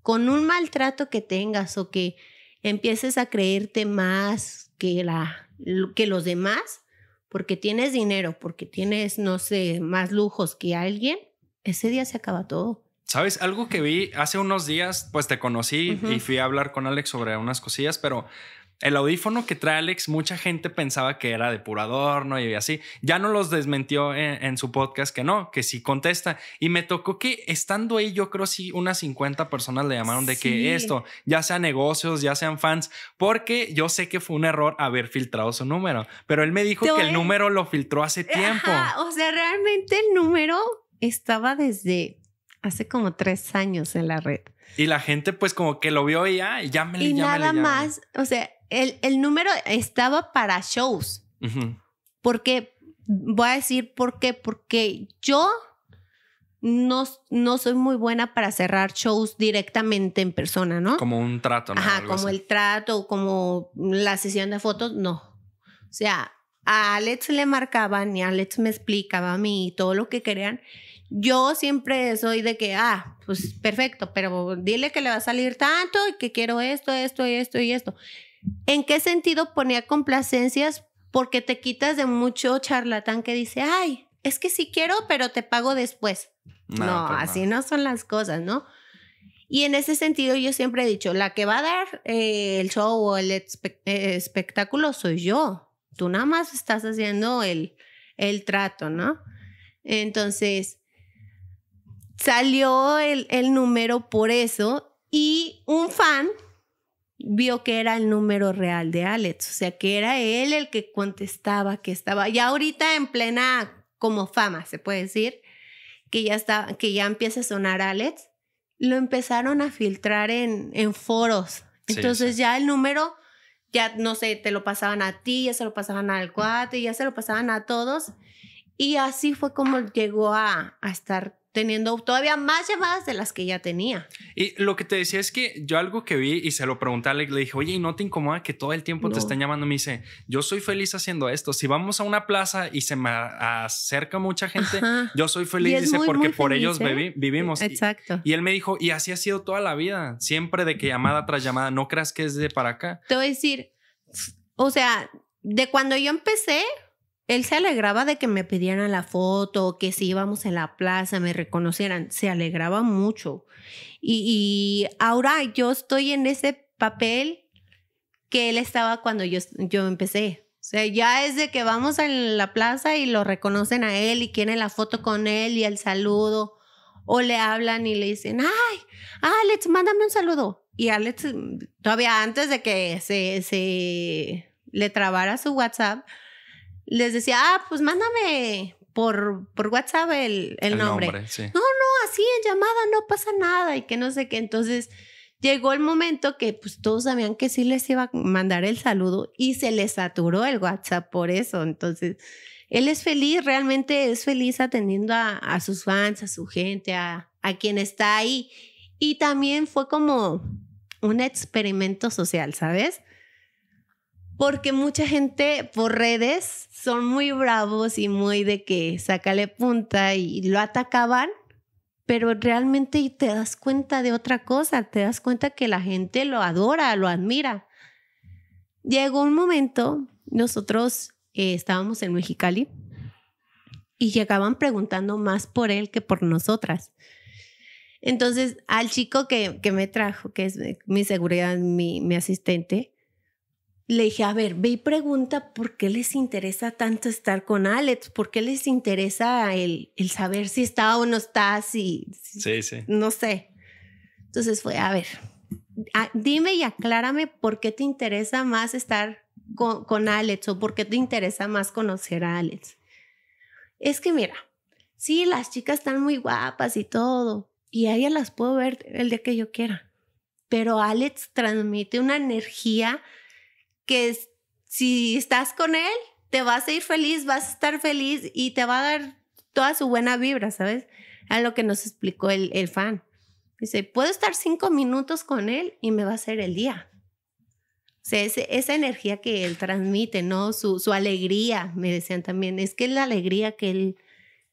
[SPEAKER 2] con un maltrato que tengas o que empieces a creerte más que, la, que los demás, porque tienes dinero, porque tienes, no sé, más lujos que alguien, ese día se acaba todo.
[SPEAKER 1] ¿Sabes? Algo que vi hace unos días, pues te conocí y fui a hablar con Alex sobre unas cosillas, pero el audífono que trae Alex, mucha gente pensaba que era depurador, ¿no? y así. Ya no los desmentió en, su podcast que no, que sí contesta. Y me tocó que estando ahí, yo creo sí, unas 50 personas le llamaron de que esto, ya sean negocios, ya sean fans, porque yo sé que fue un error haber filtrado su número, pero él me dijo que el número lo filtró hace tiempo.
[SPEAKER 2] o sea, realmente el número estaba desde hace como tres años en la red.
[SPEAKER 1] Y la gente pues como que lo vio y ah, ya, y y nada más,
[SPEAKER 2] o sea, el, el número estaba para shows. Porque, voy a decir por qué, porque yo no, no soy muy buena para cerrar shows directamente en persona, ¿no?
[SPEAKER 1] Como un trato, ¿no? Ajá, como
[SPEAKER 2] el trato, como la sesión de fotos, no. O sea, a Alex le marcaban y Alex me explicaba a mí todo lo que querían. Yo siempre soy de que, ah, pues perfecto, pero dile que le va a salir tanto y que quiero esto, esto y esto y esto. ¿En qué sentido ponía complacencias? Porque te quitas de mucho charlatán que dice, ay, es que sí quiero, pero te pago después. No, pues así no. son las cosas, ¿no? Y en ese sentido yo siempre he dicho, la que va a dar eh, el show o el eh, espectáculo soy yo. Tú nada más estás haciendo el, el trato, ¿no? Entonces, salió el, el número por eso y un fan vio que era el número real de Alex, o sea que era él el que contestaba que estaba, ya ahorita en plena como fama, se puede decir, que ya, está, que ya empieza a sonar Alex, lo empezaron a filtrar en, en foros, entonces ya el número, ya no sé, te lo pasaban a ti, ya se lo pasaban al cuate, ya se lo pasaban a todos, y así fue como llegó a, a estar teniendo todavía más llamadas de las que ya tenía.
[SPEAKER 1] Y lo que te decía es que yo algo que vi y se lo pregunté a Alex, le dije, oye, ¿y no te incomoda que todo el tiempo te estén llamando? Me dice, yo soy feliz haciendo esto. Si vamos a una plaza y se me acerca mucha gente, yo soy feliz, dice, porque por ellos ¿eh? vivimos. Exacto. Y, y, él me dijo, y así ha sido toda la vida, siempre de que llamada tras llamada, no creas que es de para acá.
[SPEAKER 2] Te voy a decir, o sea, de cuando yo empecé, él se alegraba de que me pidieran la foto, que si íbamos en la plaza me reconocieran. Se alegraba mucho. Y, ahora yo estoy en ese papel que él estaba cuando yo, yo empecé. O sea, ya es de que vamos en la plaza y lo reconocen a él y quieren la foto con él y el saludo. O le hablan y le dicen, ay, Alex, mándame un saludo. Y Alex, mm, todavía antes de que se, se le trabara su WhatsApp, les decía, ah, pues mándame por, por WhatsApp el, el, nombre. No, no, así en llamada no pasa nada y que no sé qué. Entonces llegó el momento que pues todos sabían que sí les iba a mandar el saludo y se les saturó el WhatsApp por eso. Entonces, él es feliz, realmente es feliz atendiendo a, sus fans, a su gente, a, a quien está ahí. Y también fue como un experimento social, ¿sabes? porque mucha gente por redes son muy bravos y muy de que sácale punta y lo atacaban, pero realmente te das cuenta de otra cosa, te das cuenta que la gente lo adora, lo admira. Llegó un momento, nosotros eh, estábamos en Mexicali y llegaban preguntando más por él que por nosotras. Entonces, al chico que, me trajo, que es mi seguridad, mi, mi asistente, le dije, a ver, ve y pregunta por qué les interesa tanto estar con Alex, por qué les interesa el, saber si está o no está, si,
[SPEAKER 1] sí, sí.
[SPEAKER 2] no sé. Entonces fue, a ver, dime y aclárame por qué te interesa más estar con, con Alex o por qué te interesa más conocer a Alex. Es que mira, sí, las chicas están muy guapas y todo, y a ellas las puedo ver el día que yo quiera, pero Alex transmite una energía que si estás con él, te vas a ir feliz, vas a estar feliz y te va a dar toda su buena vibra, ¿sabes? A lo que nos explicó el, el fan. Dice, puedo estar cinco minutos con él y me va a ser el día. O sea, esa energía que él transmite, ¿no? Su, su alegría, me decían también, es que es la alegría que él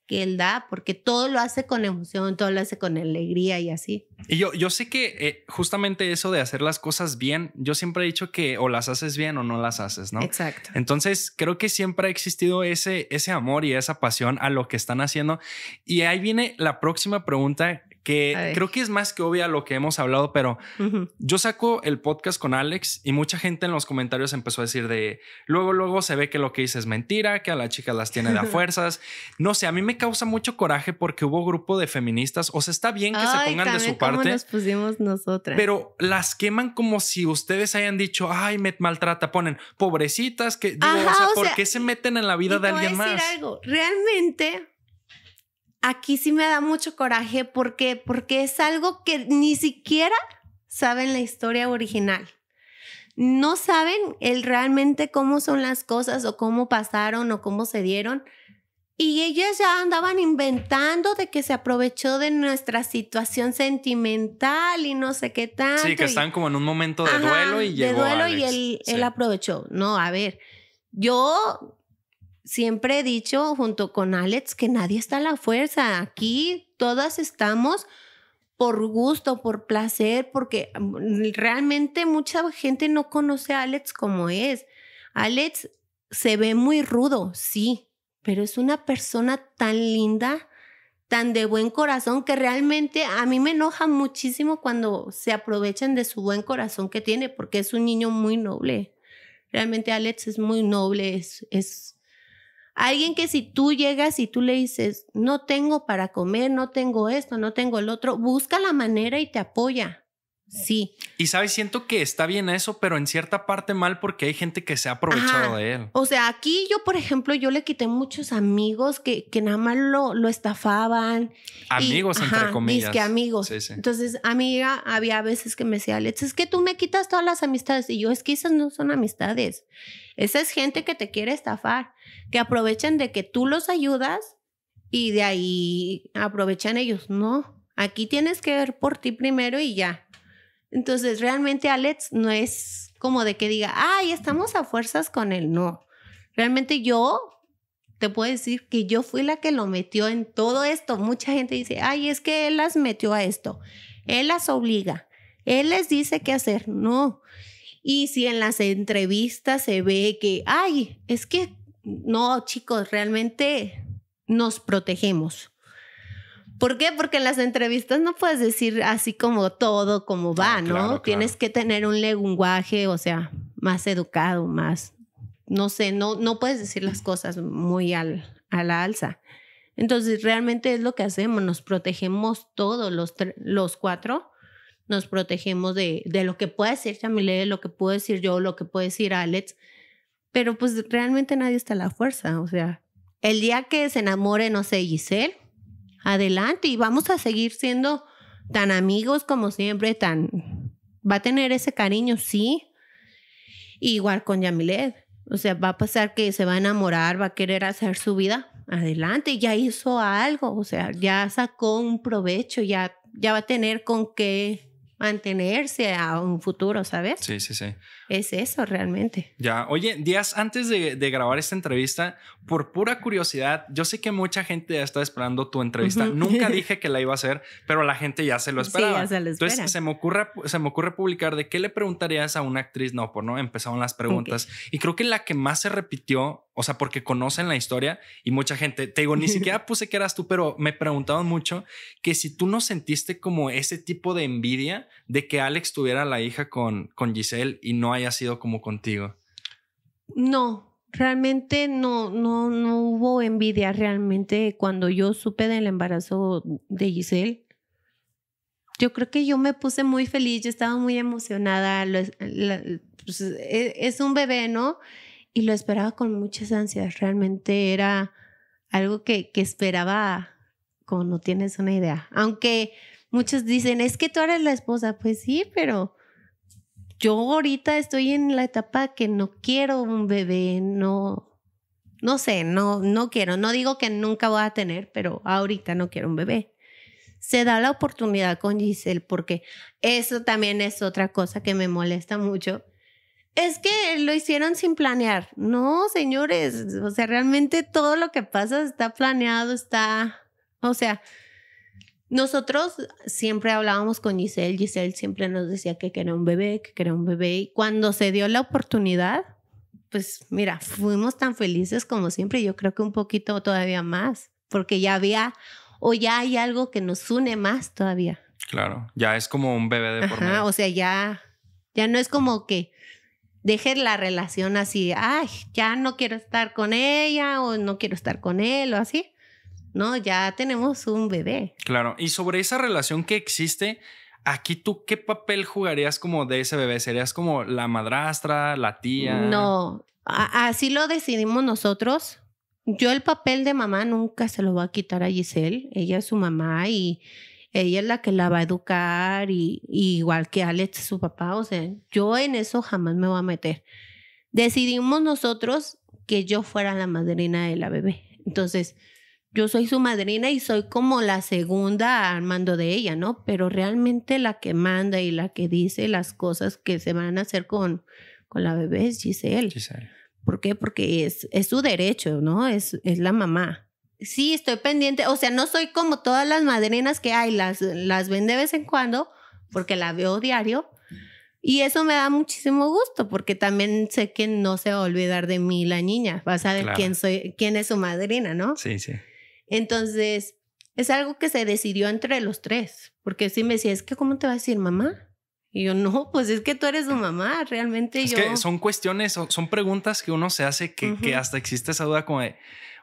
[SPEAKER 2] que él da, porque todo lo hace con emoción, todo lo hace con alegría y así.
[SPEAKER 1] Y yo, yo sé que eh, justamente eso de hacer las cosas bien, yo siempre he dicho que o las haces bien o no las haces, ¿no? Exacto. Entonces, creo que siempre ha existido ese, ese amor y esa pasión a lo que están haciendo. Y ahí viene la próxima pregunta que creo que es más que obvia lo que hemos hablado, pero yo saco el podcast con Alex y mucha gente en los comentarios empezó a decir de, luego, luego se ve que lo que hice es mentira, que a las chicas las tiene de a fuerzas. No sé, a mí me causa mucho coraje porque hubo grupo de feministas, o sea, está bien que se pongan de su parte. Nos
[SPEAKER 2] pusimos nosotras.
[SPEAKER 1] Pero las queman como si ustedes hayan dicho, ay, me maltrata, ponen pobrecitas, que digo, o sea, ¿por qué se meten en la vida de alguien más? Algo.
[SPEAKER 2] Realmente aquí sí me da mucho coraje porque, porque es algo que ni siquiera saben la historia original. No saben el realmente cómo son las cosas o cómo pasaron o cómo se dieron. Y ellos ya andaban inventando de que se aprovechó de nuestra situación sentimental y no sé qué tal. Sí, que están
[SPEAKER 1] como en un momento de duelo y llegó. De duelo
[SPEAKER 2] y él aprovechó. No, a ver, yo siempre he dicho junto con Alex que nadie está a la fuerza. Aquí todas estamos por gusto, por placer, porque mm, realmente mucha gente no conoce a Alex como es. Alex se ve muy rudo, sí, pero es una persona tan linda, tan de buen corazón, que realmente a mí me enoja muchísimo cuando se aprovechan de su buen corazón que tiene, porque es un niño muy noble. Realmente Alex es muy noble, es, es Alguien que si tú llegas y tú le dices, no tengo para comer, no tengo esto, no tengo el otro, busca la manera y te apoya. Sí.
[SPEAKER 1] Y sabes, siento que está bien eso, pero en cierta parte mal porque hay gente que se ha aprovechado de él.
[SPEAKER 2] O sea, aquí yo, por ejemplo, yo le quité muchos amigos que, que nada más lo, lo estafaban. Amigos, entre Ajá, comillas. que amigos. Entonces, amiga, había veces que me decía, Alex, es que tú me quitas todas las amistades. Y yo, es que esas no son amistades. Esa es gente que te quiere estafar que aprovechen de que tú los ayudas y de ahí aprovechan ellos. No, aquí tienes que ver por ti primero y ya. Entonces, realmente Alex no es como de que diga, ay, estamos a fuerzas con él. No, realmente yo te puedo decir que yo fui la que lo metió en todo esto. Mucha gente dice, ay, es que él las metió a esto. Él las obliga. Él les dice qué hacer. No. Y si en las entrevistas se ve que, ay, es que no, chicos, realmente nos protegemos. ¿Por qué? Porque en las entrevistas no puedes decir así como todo, como va, ah, ¿no? Tienes que tener un lenguaje, o sea, más educado, más, no sé, no, no puedes decir las cosas muy a la alza. Entonces, realmente es lo que hacemos, nos protegemos todos los, los cuatro, nos protegemos de, lo que puede decir Chamile, lo que puedo decir yo, lo que puede decir Alex, pero pues realmente nadie está a la fuerza. O sea, el día que se enamore, no sé, Giselle, adelante y vamos a seguir siendo tan amigos como siempre, tan... Va a tener ese cariño, sí. igual con Yamilet. O sea, va a pasar que se va a enamorar, va a querer hacer su vida. Adelante, ya hizo algo, o sea, ya sacó un provecho, ya, ya va a tener con qué mantenerse a un futuro, ¿sabes? Sí, sí, sí es eso realmente.
[SPEAKER 1] Ya, oye, días antes de, grabar esta entrevista, por pura curiosidad, yo sé que mucha gente ya está esperando tu entrevista. Nunca dije que la iba a hacer, pero la gente ya se lo esperaba. Entonces, se me, ocurre, se me ocurre publicar de qué le preguntarías a una actriz. No, por no, empezaron las preguntas. Y creo que la que más se repitió, o sea, porque conocen la historia y mucha gente, te digo, ni siquiera puse que eras tú, pero me preguntaban mucho que si tú no sentiste como ese tipo de envidia de que Alex tuviera la hija con, con Giselle y no haya sido como contigo.
[SPEAKER 2] No, realmente no, no, no hubo envidia. Realmente cuando yo supe del embarazo de Giselle, yo creo que yo me puse muy feliz, yo estaba muy emocionada. Pues, e, es, un bebé, ¿no? Y lo esperaba con muchas ansias. Realmente era algo que, que esperaba como no tienes una idea. Aunque muchos dicen, es que tú eres la esposa. Pues sí, pero yo ahorita estoy en la etapa que no quiero un bebé, no, no sé, no, no quiero, no digo que nunca voy a tener, pero ahorita no quiero un bebé. Se da la oportunidad con Giselle porque eso también es otra cosa que me molesta mucho. Es que lo hicieron sin planear. No, señores, o sea, realmente todo lo que pasa está planeado, está, o sea, nosotros siempre hablábamos con Giselle, Giselle siempre nos decía que quería un bebé, que quería un bebé, y cuando se dio la oportunidad, pues mira, fuimos tan felices como siempre, yo creo que un poquito todavía más, porque ya había o ya hay algo que nos une más todavía.
[SPEAKER 1] Claro, ya es como un bebé de por medio.
[SPEAKER 2] O sea, ya, ya no es como que dejes la relación así, ay, ya no quiero estar con ella o no quiero estar con él o así no, ya tenemos un bebé.
[SPEAKER 1] Claro, y sobre esa relación que existe, aquí tú qué papel jugarías como de ese bebé? ¿Serías como la madrastra, la tía? No,
[SPEAKER 2] así lo decidimos nosotros. Yo el papel de mamá nunca se lo va a quitar a Giselle. Ella es su mamá y ella es la que la va a educar y, igual que Alex su papá. O sea, yo en eso jamás me voy a meter. Decidimos nosotros que yo fuera la madrina de la bebé. Entonces, yo soy su madrina y soy como la segunda al mando de ella, ¿no? Pero realmente la que manda y la que dice las cosas que se van a hacer con, con la bebé es Giselle. ¿Por qué? Porque es, es su derecho, ¿no? Es, es la mamá. Sí, estoy pendiente. O sea, no soy como todas las madrinas que hay, las, las ven de vez en cuando, porque la veo diario. Y eso me da muchísimo gusto porque también sé que no se va a olvidar de mí la niña. Va a saber quién soy, quién es su madrina, ¿no? Sí, sí. Entonces, es algo que se decidió entre los tres, porque si me decía, es que ¿cómo te va a decir mamá? Y yo, no, pues es que tú eres su mamá, realmente es Que son
[SPEAKER 1] cuestiones, son, preguntas que uno se hace que, hasta existe esa duda como de,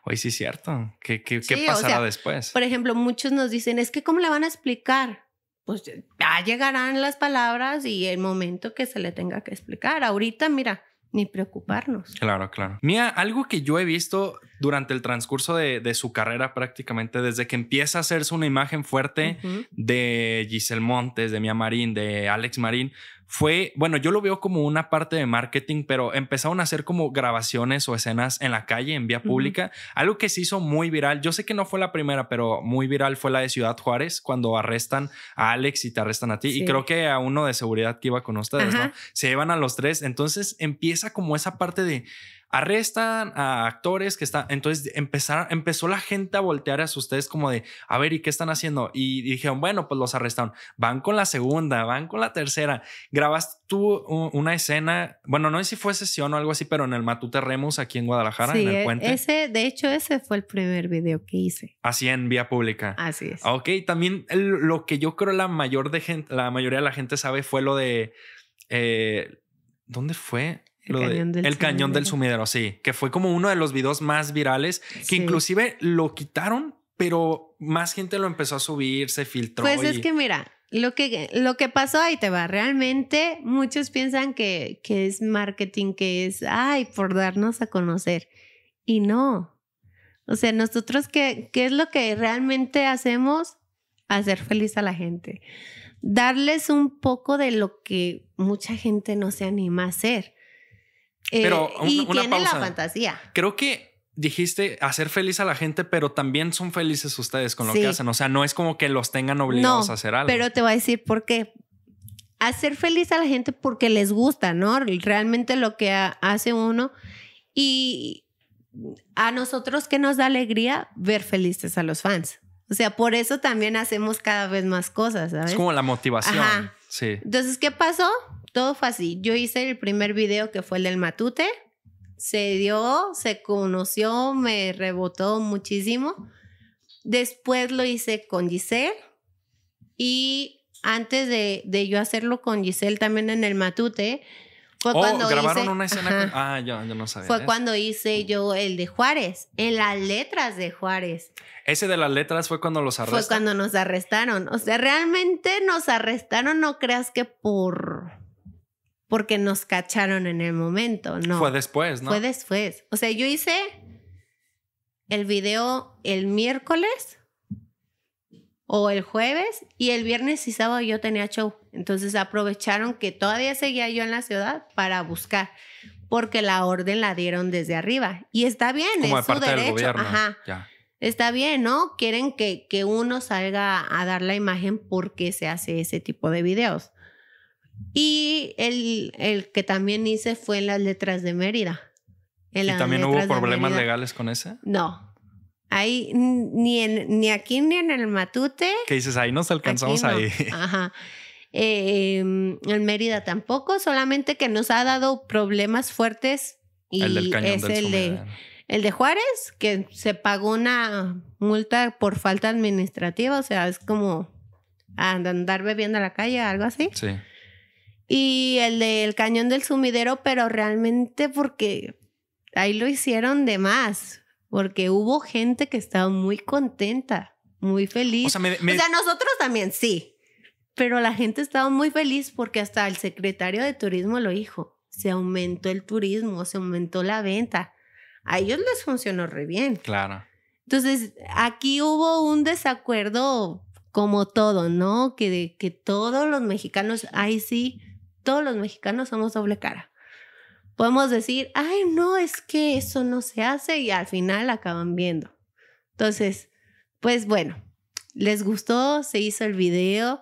[SPEAKER 1] oye, sí es cierto, ¿qué, qué, pasará después?
[SPEAKER 2] Por ejemplo, muchos nos dicen, es que ¿cómo le van a explicar? Pues ya llegarán las palabras y el momento que se le tenga que explicar. Ahorita, mira, ni preocuparnos.
[SPEAKER 1] Claro, claro. Mía, algo que yo he visto durante el transcurso de, su carrera prácticamente, desde que empieza a hacerse una imagen fuerte de Giselle Montes, de Mía Marín, de Alex Marín, fue, bueno, yo lo veo como una parte de marketing, pero empezaron a hacer como grabaciones o escenas en la calle, en vía pública, algo que se hizo muy viral. Yo sé que no fue la primera, pero muy viral fue la de Ciudad Juárez, cuando arrestan a Alex y te arrestan a ti. Y creo que a uno de seguridad que iba con ustedes, ¿no? Se llevan a los tres. Entonces empieza como esa parte de, arrestan a actores que están, entonces empezaron, empezó la gente a voltear a ustedes como de, a ver, ¿y qué están haciendo? Y, dijeron, bueno, pues los arrestaron, van con la segunda, van con la tercera, Grabas tú una escena, bueno, no sé si fue sesión o algo así, pero en el Matute Remus aquí en Guadalajara, e,
[SPEAKER 2] Ese, de hecho, ese fue el
[SPEAKER 1] primer video que hice. Así en vía pública. Así es. Ok, también lo que yo creo la mayor de la mayoría de la gente sabe fue lo de, eh, ¿dónde fue? El, cañón, del sumidero, sí, que fue como uno de los videos más virales, que inclusive lo quitaron, pero más gente lo empezó a subir, se filtró. Pues es que
[SPEAKER 2] mira, lo que, lo que pasó ahí te va, realmente muchos piensan que, es marketing, que es, ay, por darnos a conocer, y no. O sea, nosotros, ¿qué, qué es lo que realmente hacemos? Hacer feliz a la gente. Darles un poco de lo que mucha gente no se anima a hacer.
[SPEAKER 1] Eh, y tiene la
[SPEAKER 2] fantasía.
[SPEAKER 1] Creo que dijiste hacer feliz a la gente, pero también son felices ustedes con lo que hacen. O sea, no es como que los tengan obligados a hacer algo. Pero te
[SPEAKER 2] voy a decir por qué. Hacer feliz a la gente porque les gusta, ¿no? Realmente lo que hace uno. Y a nosotros que nos da alegría ver felices a los fans. O sea, por eso también hacemos cada vez más cosas, Es como
[SPEAKER 1] la motivación. Sí.
[SPEAKER 2] Entonces, ¿qué pasó? todo fue así. Yo hice el primer video que fue el del matute. Se dio, se conoció, me rebotó muchísimo. Después lo hice con Giselle. Y antes de, yo hacerlo con Giselle también en el matute, fue oh, cuando ah,
[SPEAKER 1] yo, yo, no sabía. Fue cuando
[SPEAKER 2] hice yo el de Juárez, en las letras de Juárez.
[SPEAKER 1] Ese de las letras fue cuando los arrestaron. Fue cuando
[SPEAKER 2] nos arrestaron. O sea, realmente nos arrestaron, no creas que por porque nos cacharon en el momento,
[SPEAKER 1] no. Fue después, ¿no? Fue
[SPEAKER 2] después. O sea, yo hice el video el miércoles o el jueves y el viernes y sábado yo tenía show. Entonces aprovecharon que todavía seguía yo en la ciudad para buscar porque la orden la dieron desde arriba y está bien, es su derecho, ajá. Está bien, ¿no? Quieren que, que uno salga a dar la imagen porque se hace ese tipo de videos. Y el, el que también hice fue en las letras de Mérida. ¿Y también hubo problemas legales con ese? No. Ahí, ni, ni aquí ni en el Matute.
[SPEAKER 1] ¿Qué dices? Ahí nos alcanzamos ahí.
[SPEAKER 2] Ajá. Em, en Mérida tampoco, solamente que nos ha dado problemas fuertes. Y es el de el de Juárez, que se pagó una multa por falta administrativa, o sea, es como andar bebiendo a la calle, algo así. Sí y el del cañón del sumidero, pero realmente porque ahí lo hicieron de más, porque hubo gente que estaba muy contenta, muy feliz. O sea, nosotros también, sí, pero la gente estaba muy feliz porque hasta el secretario de turismo lo dijo, se aumentó el turismo, se aumentó la venta. A ellos les funcionó re bien. Claro. Entonces, aquí hubo un desacuerdo como todo, ¿no? Que, que todos los mexicanos, ahí sí, todos los mexicanos somos doble cara. Podemos decir, ay, no, es que eso no se hace y al final acaban viendo. Entonces, pues bueno, les gustó, se hizo el video.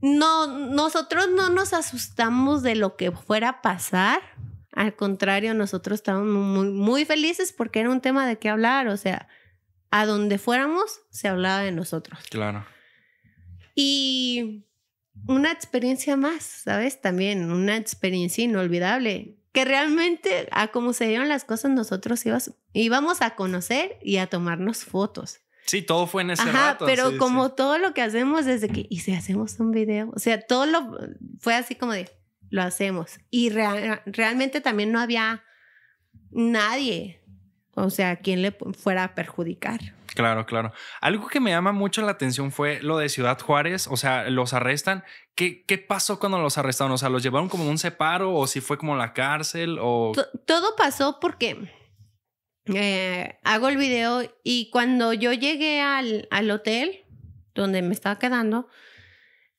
[SPEAKER 2] No, nosotros no nos asustamos de lo que fuera a pasar. Al contrario, nosotros estábamos muy, muy felices porque era un tema de qué hablar. O sea, a donde fuéramos se hablaba de nosotros. Claro. Y una experiencia más, ¿sabes? También una experiencia inolvidable que realmente a como se dieron las cosas nosotros íbamos a conocer y a tomarnos fotos.
[SPEAKER 1] Sí, todo fue en ese rato, Pero como
[SPEAKER 2] todo lo que hacemos desde que, y si hacemos un video, o sea, todo lo fue así como de, lo hacemos. Y realmente también no había nadie, o sea, quien le fuera a perjudicar.
[SPEAKER 1] Claro, claro. Algo que me llama mucho la atención fue lo de Ciudad Juárez, o sea, los arrestan. ¿Qué, qué pasó cuando los arrestaron? O sea, ¿los llevaron como un separo o si fue como la cárcel o...?
[SPEAKER 2] todo pasó porque eh, hago el video y cuando yo llegué al, al hotel donde me estaba quedando,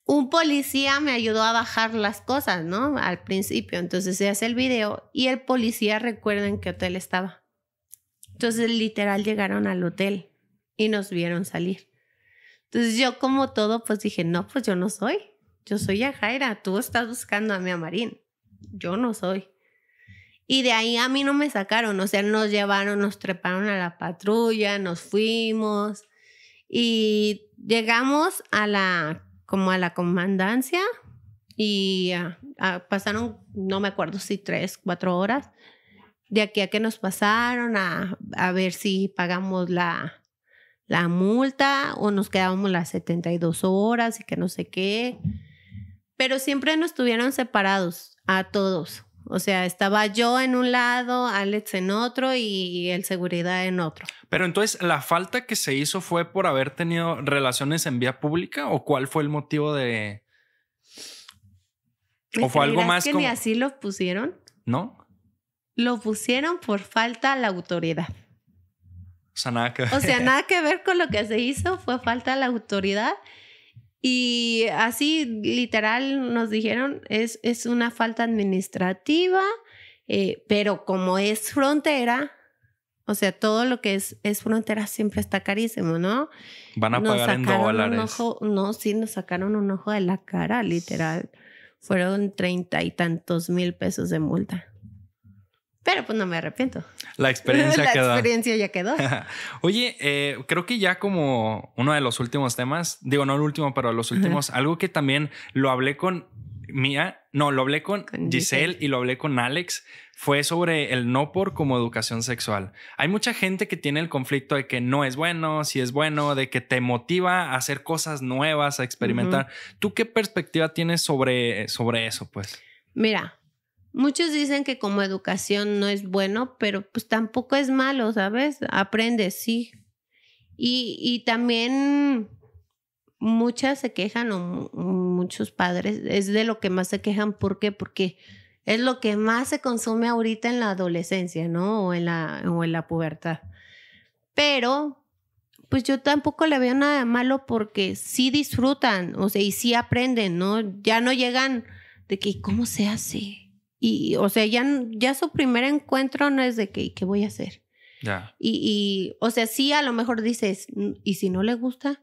[SPEAKER 2] un policía me ayudó a bajar las cosas, ¿no? Al principio. Entonces se hace el video y el policía recuerda en qué hotel estaba. Entonces literal llegaron al hotel y nos vieron salir. Entonces yo como todo, pues dije, no, pues yo no soy. Yo soy a tú estás buscando a mi Amarín. Yo no soy. Y de ahí a mí no me sacaron, o sea, nos llevaron, nos treparon a la patrulla, nos fuimos y llegamos a la, como a la comandancia y ah, ah, pasaron, no me acuerdo si tres, cuatro horas, de aquí a que nos pasaron a ver si pagamos la, la multa o nos quedábamos las 72 horas y que no sé qué. Pero siempre nos tuvieron separados a todos. O sea, estaba yo en un lado, Alex en otro y el seguridad en otro.
[SPEAKER 1] Pero entonces, ¿la falta que se hizo fue por haber tenido relaciones en vía pública o cuál fue el motivo de... Pues ¿O fue algo más que ni así
[SPEAKER 2] lo pusieron? ¿No? Lo pusieron por falta a la autoridad
[SPEAKER 1] nada O sea, nada
[SPEAKER 2] que ver con lo que se hizo, fue falta de la autoridad. Y así, literal, nos dijeron, es, es una falta administrativa, eh, pero como es frontera, o sea, todo lo que es, es frontera siempre está carísimo, ¿no?
[SPEAKER 1] Van a pagar en dólares.
[SPEAKER 2] no, sí, nos sacaron un ojo de la cara, literal. Fueron treinta y tantos mil pesos de multa. Pero pues no me arrepiento.
[SPEAKER 1] La experiencia ya quedó. Oye, eh, creo que ya como uno de los últimos temas, digo, no el último, pero los últimos, algo que también lo hablé con Mía, no, lo hablé con, Giselle, y lo hablé con Alex, fue sobre el no por como educación sexual. Hay mucha gente que tiene el conflicto de que no es bueno, si es bueno, de que te motiva a hacer cosas nuevas, a experimentar. ¿Tú qué perspectiva tienes sobre, sobre eso, pues?
[SPEAKER 2] Mira, Muchos dicen que como educación no es bueno, pero pues tampoco es malo, ¿sabes? Aprendes, sí. Y, también muchas se quejan, o muchos padres, es de lo que más se quejan. ¿Por qué? Porque es lo que más se consume ahorita en la adolescencia, ¿no? O en la, o en la pubertad. Pero, pues yo tampoco le veo nada malo porque sí disfrutan, o sea, y sí aprenden, ¿no? Ya no llegan de que, ¿cómo se hace? Y, o sea, ya, ya su primer encuentro no es de que, ¿qué voy a hacer? Ya. Y, o sea, sí, a lo mejor dices, mm, ¿y si no le gusta?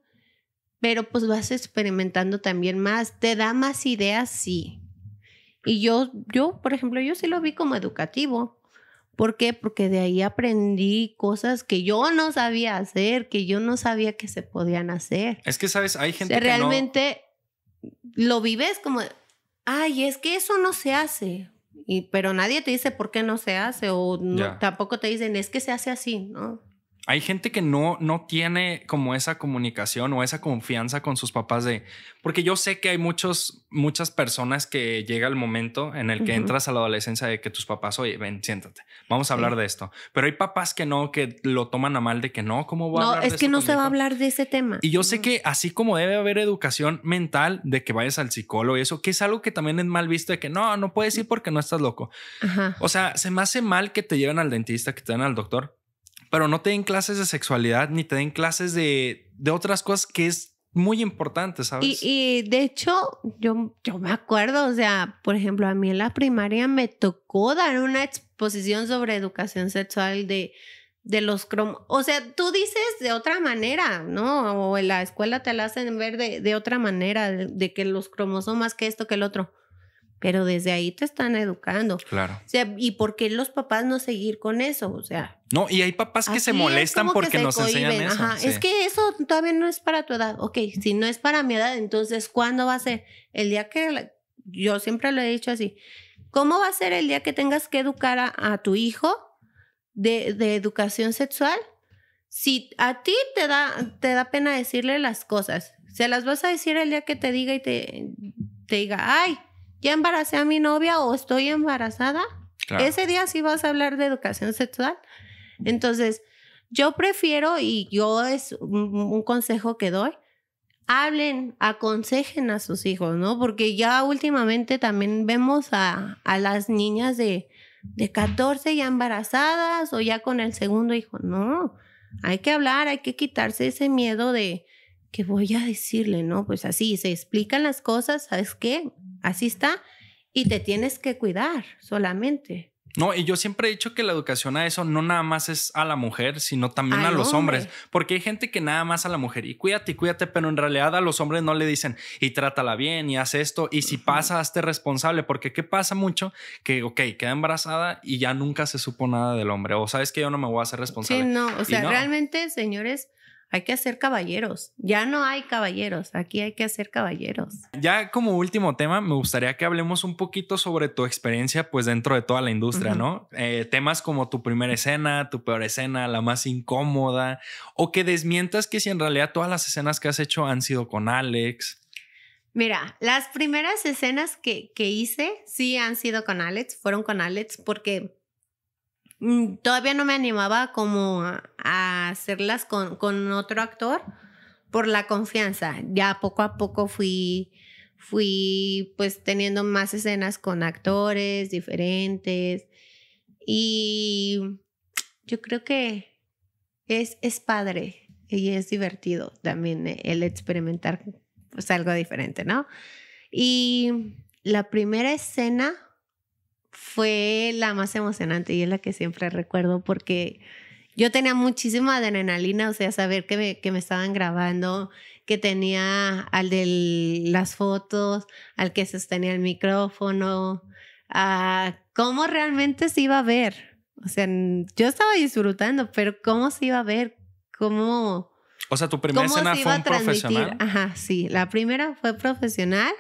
[SPEAKER 2] Pero pues vas experimentando también más, te da más ideas, sí. Y yo, yo, por ejemplo, yo sí lo vi como educativo. ¿Por qué? Porque de ahí aprendí cosas que yo no sabía hacer, que yo no sabía que se podían hacer.
[SPEAKER 1] Es que, ¿sabes? Hay gente que realmente
[SPEAKER 2] lo vives como, ay, es que eso no se hace. Y, pero nadie te dice por qué no se hace o tampoco te dicen es que se hace así, ¿no?
[SPEAKER 1] Hay gente que no, no tiene como esa comunicación o esa confianza con sus papás de, porque yo sé que hay muchos, muchas personas que llega el momento en el que entras a la adolescencia de que tus papás, oye, ven, siéntate, vamos a hablar de esto. Pero hay papás que no, que lo toman a mal de que no, ¿cómo va a hablar? No, es que no se
[SPEAKER 2] va a hablar de ese tema.
[SPEAKER 1] Y yo sé que así como debe haber educación mental de que vayas al psicólogo y eso, que es algo que también es mal visto de que no, no puedes ir porque no estás loco. O sea, se me hace mal que te lleven al dentista, que te den al doctor, pero no te den clases de sexualidad ni te den clases de, de otras cosas que es muy importante, ¿sabes?
[SPEAKER 2] Y, y, de hecho, yo, yo me acuerdo, o sea, por ejemplo, a mí en la primaria me tocó dar una exposición sobre educación sexual de, de los cromos. O sea, tú dices de otra manera, ¿no? O en la escuela te la hacen ver de, de otra manera, de, de, que los cromosomas, que esto, que el otro. Pero desde ahí te están educando. Claro. O sea, ¿y por qué los papás no seguir con eso? O sea.
[SPEAKER 1] No, y hay papás que se molestan porque nos enseñan eso. Es
[SPEAKER 2] que eso todavía no es para tu edad. Ok, si no es para mi edad, entonces, ¿cuándo va a ser? El día que. Yo siempre lo he dicho así. ¿Cómo va a ser el día que tengas que educar a, tu hijo de, de educación sexual? Si a ti te da, te da pena decirle las cosas, se las vas a decir el día que te diga y te, te diga, ay, ya embaracé a mi novia o estoy embarazada, ese día sí vas a hablar de educación sexual. Entonces, yo prefiero, y yo es un, consejo que doy, hablen, aconsejen a sus hijos, ¿no? Porque ya últimamente también vemos a, las niñas de, de 14 ya embarazadas o ya con el segundo hijo. No, hay que hablar, hay que quitarse ese miedo de que voy a decirle, ¿no? Pues así, se explican las cosas, ¿sabes qué? Así está. Y te tienes que cuidar solamente.
[SPEAKER 1] No, y yo siempre he dicho que la educación a eso no nada más es a la mujer, sino también a los hombres, porque hay gente que nada más a la mujer y cuídate, cuídate, pero en realidad a los hombres no le dicen y trátala bien y haz esto y si pasa, hazte responsable, porque qué pasa mucho que, ok, queda embarazada y ya nunca se supo nada del hombre o sabes que yo no me voy a hacer responsable. Sí, no, o sea,
[SPEAKER 2] realmente, señores, hay que hacer caballeros. Ya no hay caballeros. Aquí hay que hacer caballeros.
[SPEAKER 1] Ya como último tema, me gustaría que hablemos un poquito sobre tu experiencia, pues dentro de toda la industria, ¿no? Eh, temas como tu primera escena, tu peor escena, la más incómoda, o que desmientas que si en realidad todas las escenas que has hecho han sido con Alex.
[SPEAKER 2] Mira, las primeras escenas que, que hice sí han sido con Alex, fueron con Alex porque Mm, todavía no me animaba como a, hacerlas con, con, otro actor por la confianza. Ya poco a poco fui, fui pues teniendo más escenas con actores diferentes y yo creo que es, es padre y es divertido también el experimentar pues algo diferente, ¿no? Y la primera escena fue la más emocionante y es la que siempre recuerdo porque yo tenía muchísima adrenalina, o sea, saber que me, que me estaban grabando, que tenía al de las fotos, al que sostenía el micrófono, a cómo realmente se iba a ver. O sea, yo estaba disfrutando, pero cómo se iba a ver, cómo...
[SPEAKER 1] O sea, tu primera escena fue profesional.
[SPEAKER 2] Ajá, sí, la primera fue profesional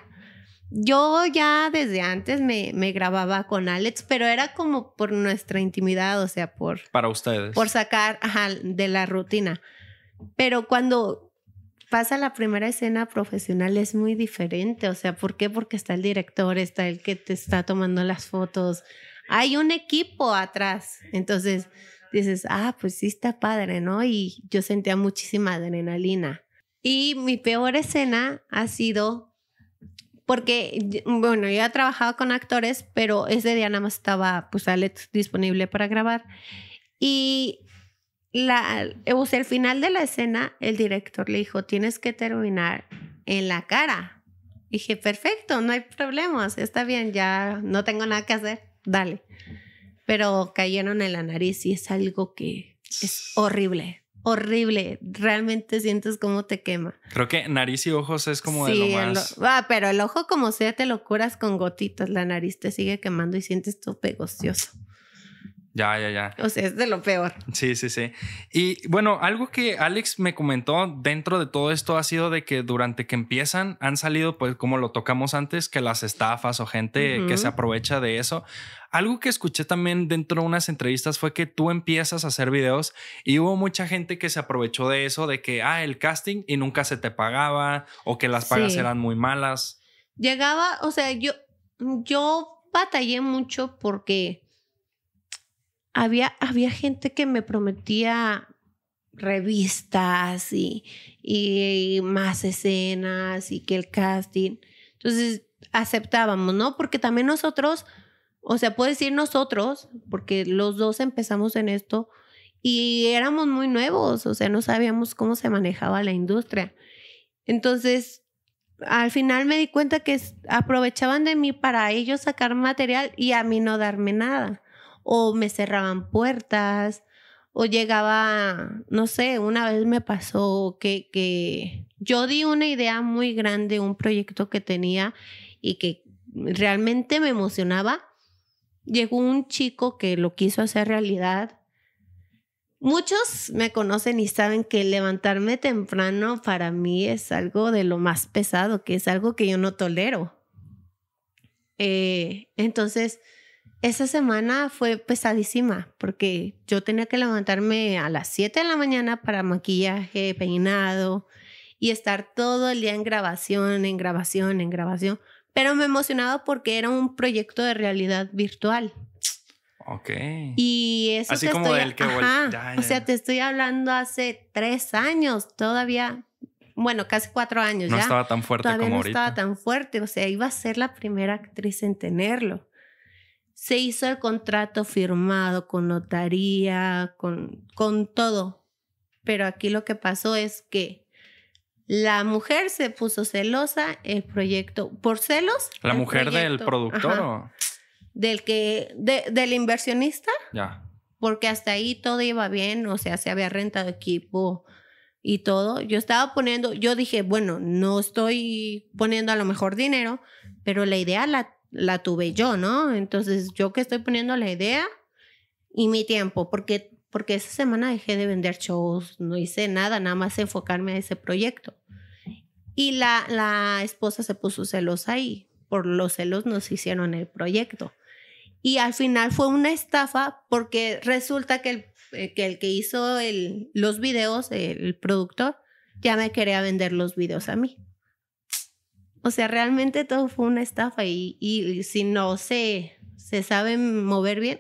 [SPEAKER 2] yo ya desde antes me, me, grababa con Alex, pero era como por nuestra intimidad, o sea, por...
[SPEAKER 1] Para ustedes. Por
[SPEAKER 2] sacar de la rutina. Pero cuando pasa la primera escena profesional es muy diferente, o sea, ¿por qué? Porque está el director, está el que te está tomando las fotos, hay un equipo atrás, entonces dices, ah, pues sí está padre, ¿no? Y yo sentía muchísima adrenalina. Y mi peor escena ha sido porque, bueno, yo he trabajado con actores, pero ese día nada más estaba, pues, Alex disponible para grabar. Y la, al final de la escena, el director le dijo, tienes que terminar en la cara. dije, perfecto, no hay problemas, está bien, ya no tengo nada que hacer, dale. Pero cayeron en la nariz y es algo que es horrible horrible. Realmente sientes cómo te quema.
[SPEAKER 1] Creo que nariz y ojos es como de lo más. ah,
[SPEAKER 2] pero el ojo, como sea, te lo curas con gotitas. La nariz te sigue quemando y sientes todo pegocioso.
[SPEAKER 1] Ya, ya, ya. O sea,
[SPEAKER 2] es de lo peor.
[SPEAKER 1] Sí, sí, sí. Y bueno, algo que Alex me comentó dentro de todo esto ha sido de que durante que empiezan han salido, pues como lo tocamos antes, que las estafas o gente que se aprovecha de eso. Algo que escuché también dentro de unas entrevistas fue que tú empiezas a hacer videos y hubo mucha gente que se aprovechó de eso, de que, ah, el casting y nunca se te pagaba o que las pagas eran muy malas.
[SPEAKER 2] Llegaba, o sea, yo, yo batallé mucho porque había, gente que me prometía revistas y, y, más escenas y que el casting. Entonces aceptábamos, ¿no? Porque también nosotros, o sea, puedo decir nosotros, porque los dos empezamos en esto y éramos muy nuevos, o sea, no sabíamos cómo se manejaba la industria. Entonces, al final me di cuenta que aprovechaban de mí para ellos sacar material y a mí no darme nada o me cerraban puertas o llegaba, no sé, una vez me pasó que, que yo di una idea muy grande, un proyecto que tenía y que realmente me emocionaba. Llegó un chico que lo quiso hacer realidad. Muchos me conocen y saben que levantarme temprano para mí es algo de lo más pesado, que es algo que yo no tolero. Eh, entonces, esa semana fue pesadísima porque yo tenía que levantarme a las 7 de la mañana para maquillaje, peinado y estar todo el día en grabación, en grabación, en grabación. Pero me emocionaba porque era un proyecto de realidad virtual. Ok. Y eso Así como estoy, que O sea, te estoy hablando hace tres años, todavía, bueno, casi cuatro años. No estaba tan fuerte como ahorita. No estaba tan fuerte, o sea, iba a ser la primera actriz en tenerlo se hizo el contrato firmado con notaría, con, con todo. Pero aquí lo que pasó es que la mujer se puso celosa, el proyecto, por celos. La mujer del productor o... Del que, del inversionista. Ya. Porque hasta ahí todo iba bien, o sea, se había rentado equipo y todo. Yo estaba poniendo, yo dije, bueno, no estoy poniendo a lo mejor dinero, pero la idea la la tuve yo, ¿no? Entonces, yo que estoy poniendo la idea y mi tiempo, porque, porque esa semana dejé de vender shows, no hice nada, nada más enfocarme a ese proyecto. Y la, la esposa se puso celosa y por los celos nos hicieron el proyecto. Y al final fue una estafa porque resulta que el eh, que el que hizo el, los videos, el productor, ya me quería vender los videos a mí. O sea, realmente todo fue una estafa y, y si no se, se saben mover bien,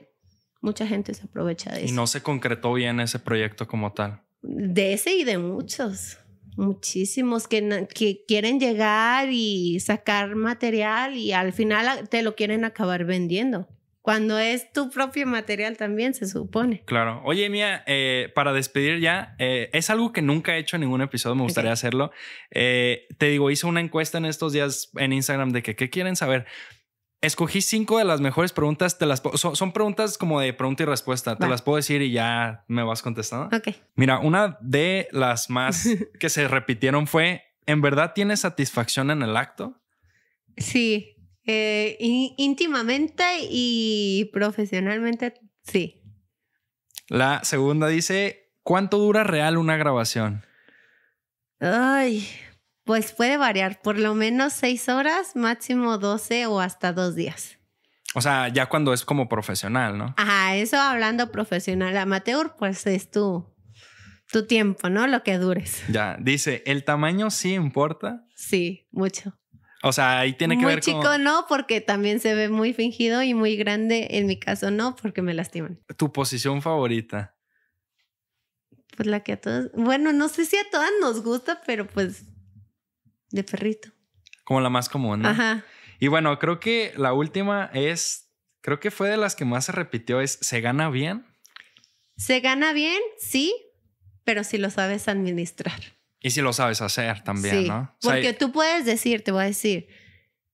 [SPEAKER 2] mucha gente se aprovecha de eso. Y
[SPEAKER 1] no se concretó bien ese proyecto como tal.
[SPEAKER 2] De ese y de muchos, muchísimos que, que quieren llegar y sacar material y al final te lo quieren acabar vendiendo cuando es tu propio material también, se supone.
[SPEAKER 1] Claro. Oye, Mía, eh, para despedir ya, eh, es algo que nunca he hecho en ningún episodio, me gustaría hacerlo. Eh, te digo, hice una encuesta en estos días en Instagram de que qué quieren saber. Escogí cinco de las mejores preguntas. Te las son, preguntas como de pregunta y respuesta. Te las puedo decir y ya me vas contestando. Ok. Mira, una de las más que se repitieron fue: ¿en verdad tienes satisfacción en el acto?
[SPEAKER 2] Sí. Eh, íntimamente y profesionalmente, sí.
[SPEAKER 1] La segunda dice, ¿cuánto dura real una grabación?
[SPEAKER 2] Ay, pues puede variar, por lo menos seis horas, máximo doce o hasta dos días.
[SPEAKER 1] O sea, ya cuando es como profesional, ¿no?
[SPEAKER 2] Ajá, eso hablando profesional. Amateur, pues es tu, tu tiempo, ¿no? Lo que dures.
[SPEAKER 1] Ya, dice, ¿el tamaño sí importa?
[SPEAKER 2] Sí, mucho.
[SPEAKER 1] O sea, ahí tiene que ver con... Muy chico
[SPEAKER 2] no, porque también se ve muy fingido y muy grande. En mi caso no, porque me lastiman.
[SPEAKER 1] ¿Tu posición favorita?
[SPEAKER 2] Pues la que a todos... Bueno, no sé si a todas nos gusta, pero pues de perrito.
[SPEAKER 1] Como la más común, ¿no? Ajá. Y bueno, creo que la última es... Creo que fue de las que más se repitió, es ¿se gana bien?
[SPEAKER 2] Se gana bien, sí, pero si lo sabes administrar.
[SPEAKER 1] Y si lo sabes hacer también, ¿no? porque
[SPEAKER 2] tú puedes decir, te voy a decir,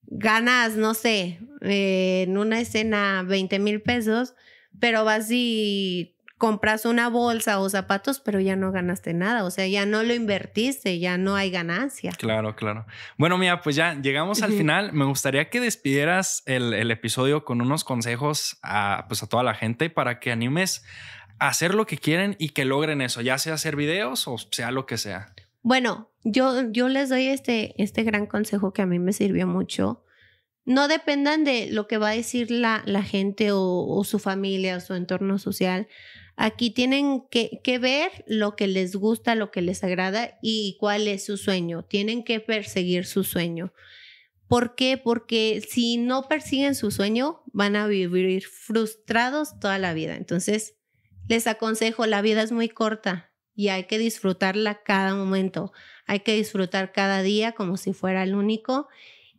[SPEAKER 2] ganas, no sé, eh, en una escena 20 mil pesos, pero vas y compras una bolsa o zapatos, pero ya no ganaste nada, o sea, ya no lo invertiste, ya no hay ganancia.
[SPEAKER 1] Claro, claro. Bueno, mira, pues ya llegamos al final. Me gustaría que despidieras el, episodio con unos consejos a, pues a toda la gente para que animes a hacer lo que quieren y que logren eso, ya sea hacer videos o sea lo que sea.
[SPEAKER 2] Bueno, yo, yo les doy este, este gran consejo que a mí me sirvió mucho. No dependan de lo que va a decir la, gente o, su familia o su entorno social. Aquí tienen que, que ver lo que les gusta, lo que les agrada y cuál es su sueño. Tienen que perseguir su sueño. ¿Por qué? Porque si no persiguen su sueño, van a vivir frustrados toda la vida. Entonces, les aconsejo, la vida es muy corta y hay que disfrutarla cada momento. Hay que disfrutar cada día como si fuera el único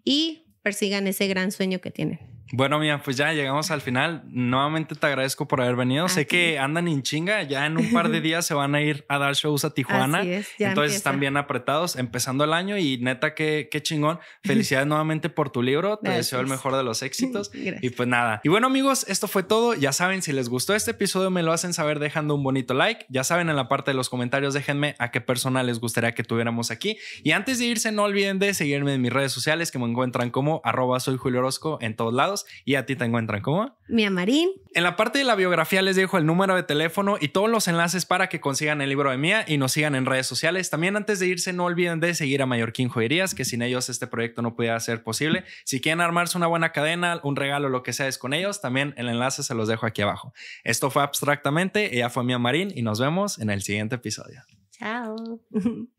[SPEAKER 2] y persigan ese gran sueño que tienen.
[SPEAKER 1] Bueno, mía, pues ya llegamos al final. Nuevamente te agradezco por haber venido. Sé que andan en chinga, ya en un par de días se van a ir a dar shows a Tijuana. entonces están bien apretados, empezando el año y neta, qué, qué chingón. Felicidades nuevamente por tu libro. Te deseo el mejor de los éxitos. Y pues nada. Y bueno, amigos, esto fue todo. Ya saben, si les gustó este episodio, me lo hacen saber dejando un bonito like. Ya saben, en la parte de los comentarios, déjenme a qué persona les gustaría que tuviéramos aquí. Y antes de irse, no olviden de seguirme en mis redes sociales que me encuentran como arroba soy Julio en todos lados y a ti te encuentran como
[SPEAKER 2] Mia Marín.
[SPEAKER 1] En la parte de la biografía les dejo el número de teléfono y todos los enlaces para que consigan el libro de Mía y nos sigan en redes sociales. También antes de irse no olviden de seguir a Mallorquín Joyerías, que sin ellos este proyecto no pudiera ser posible. Si quieren armarse una buena cadena, un regalo, lo que sea es con ellos, también el enlace se los dejo aquí abajo. Esto fue Abstractamente, ella fue Mía Marín y nos vemos en el siguiente episodio. Chao.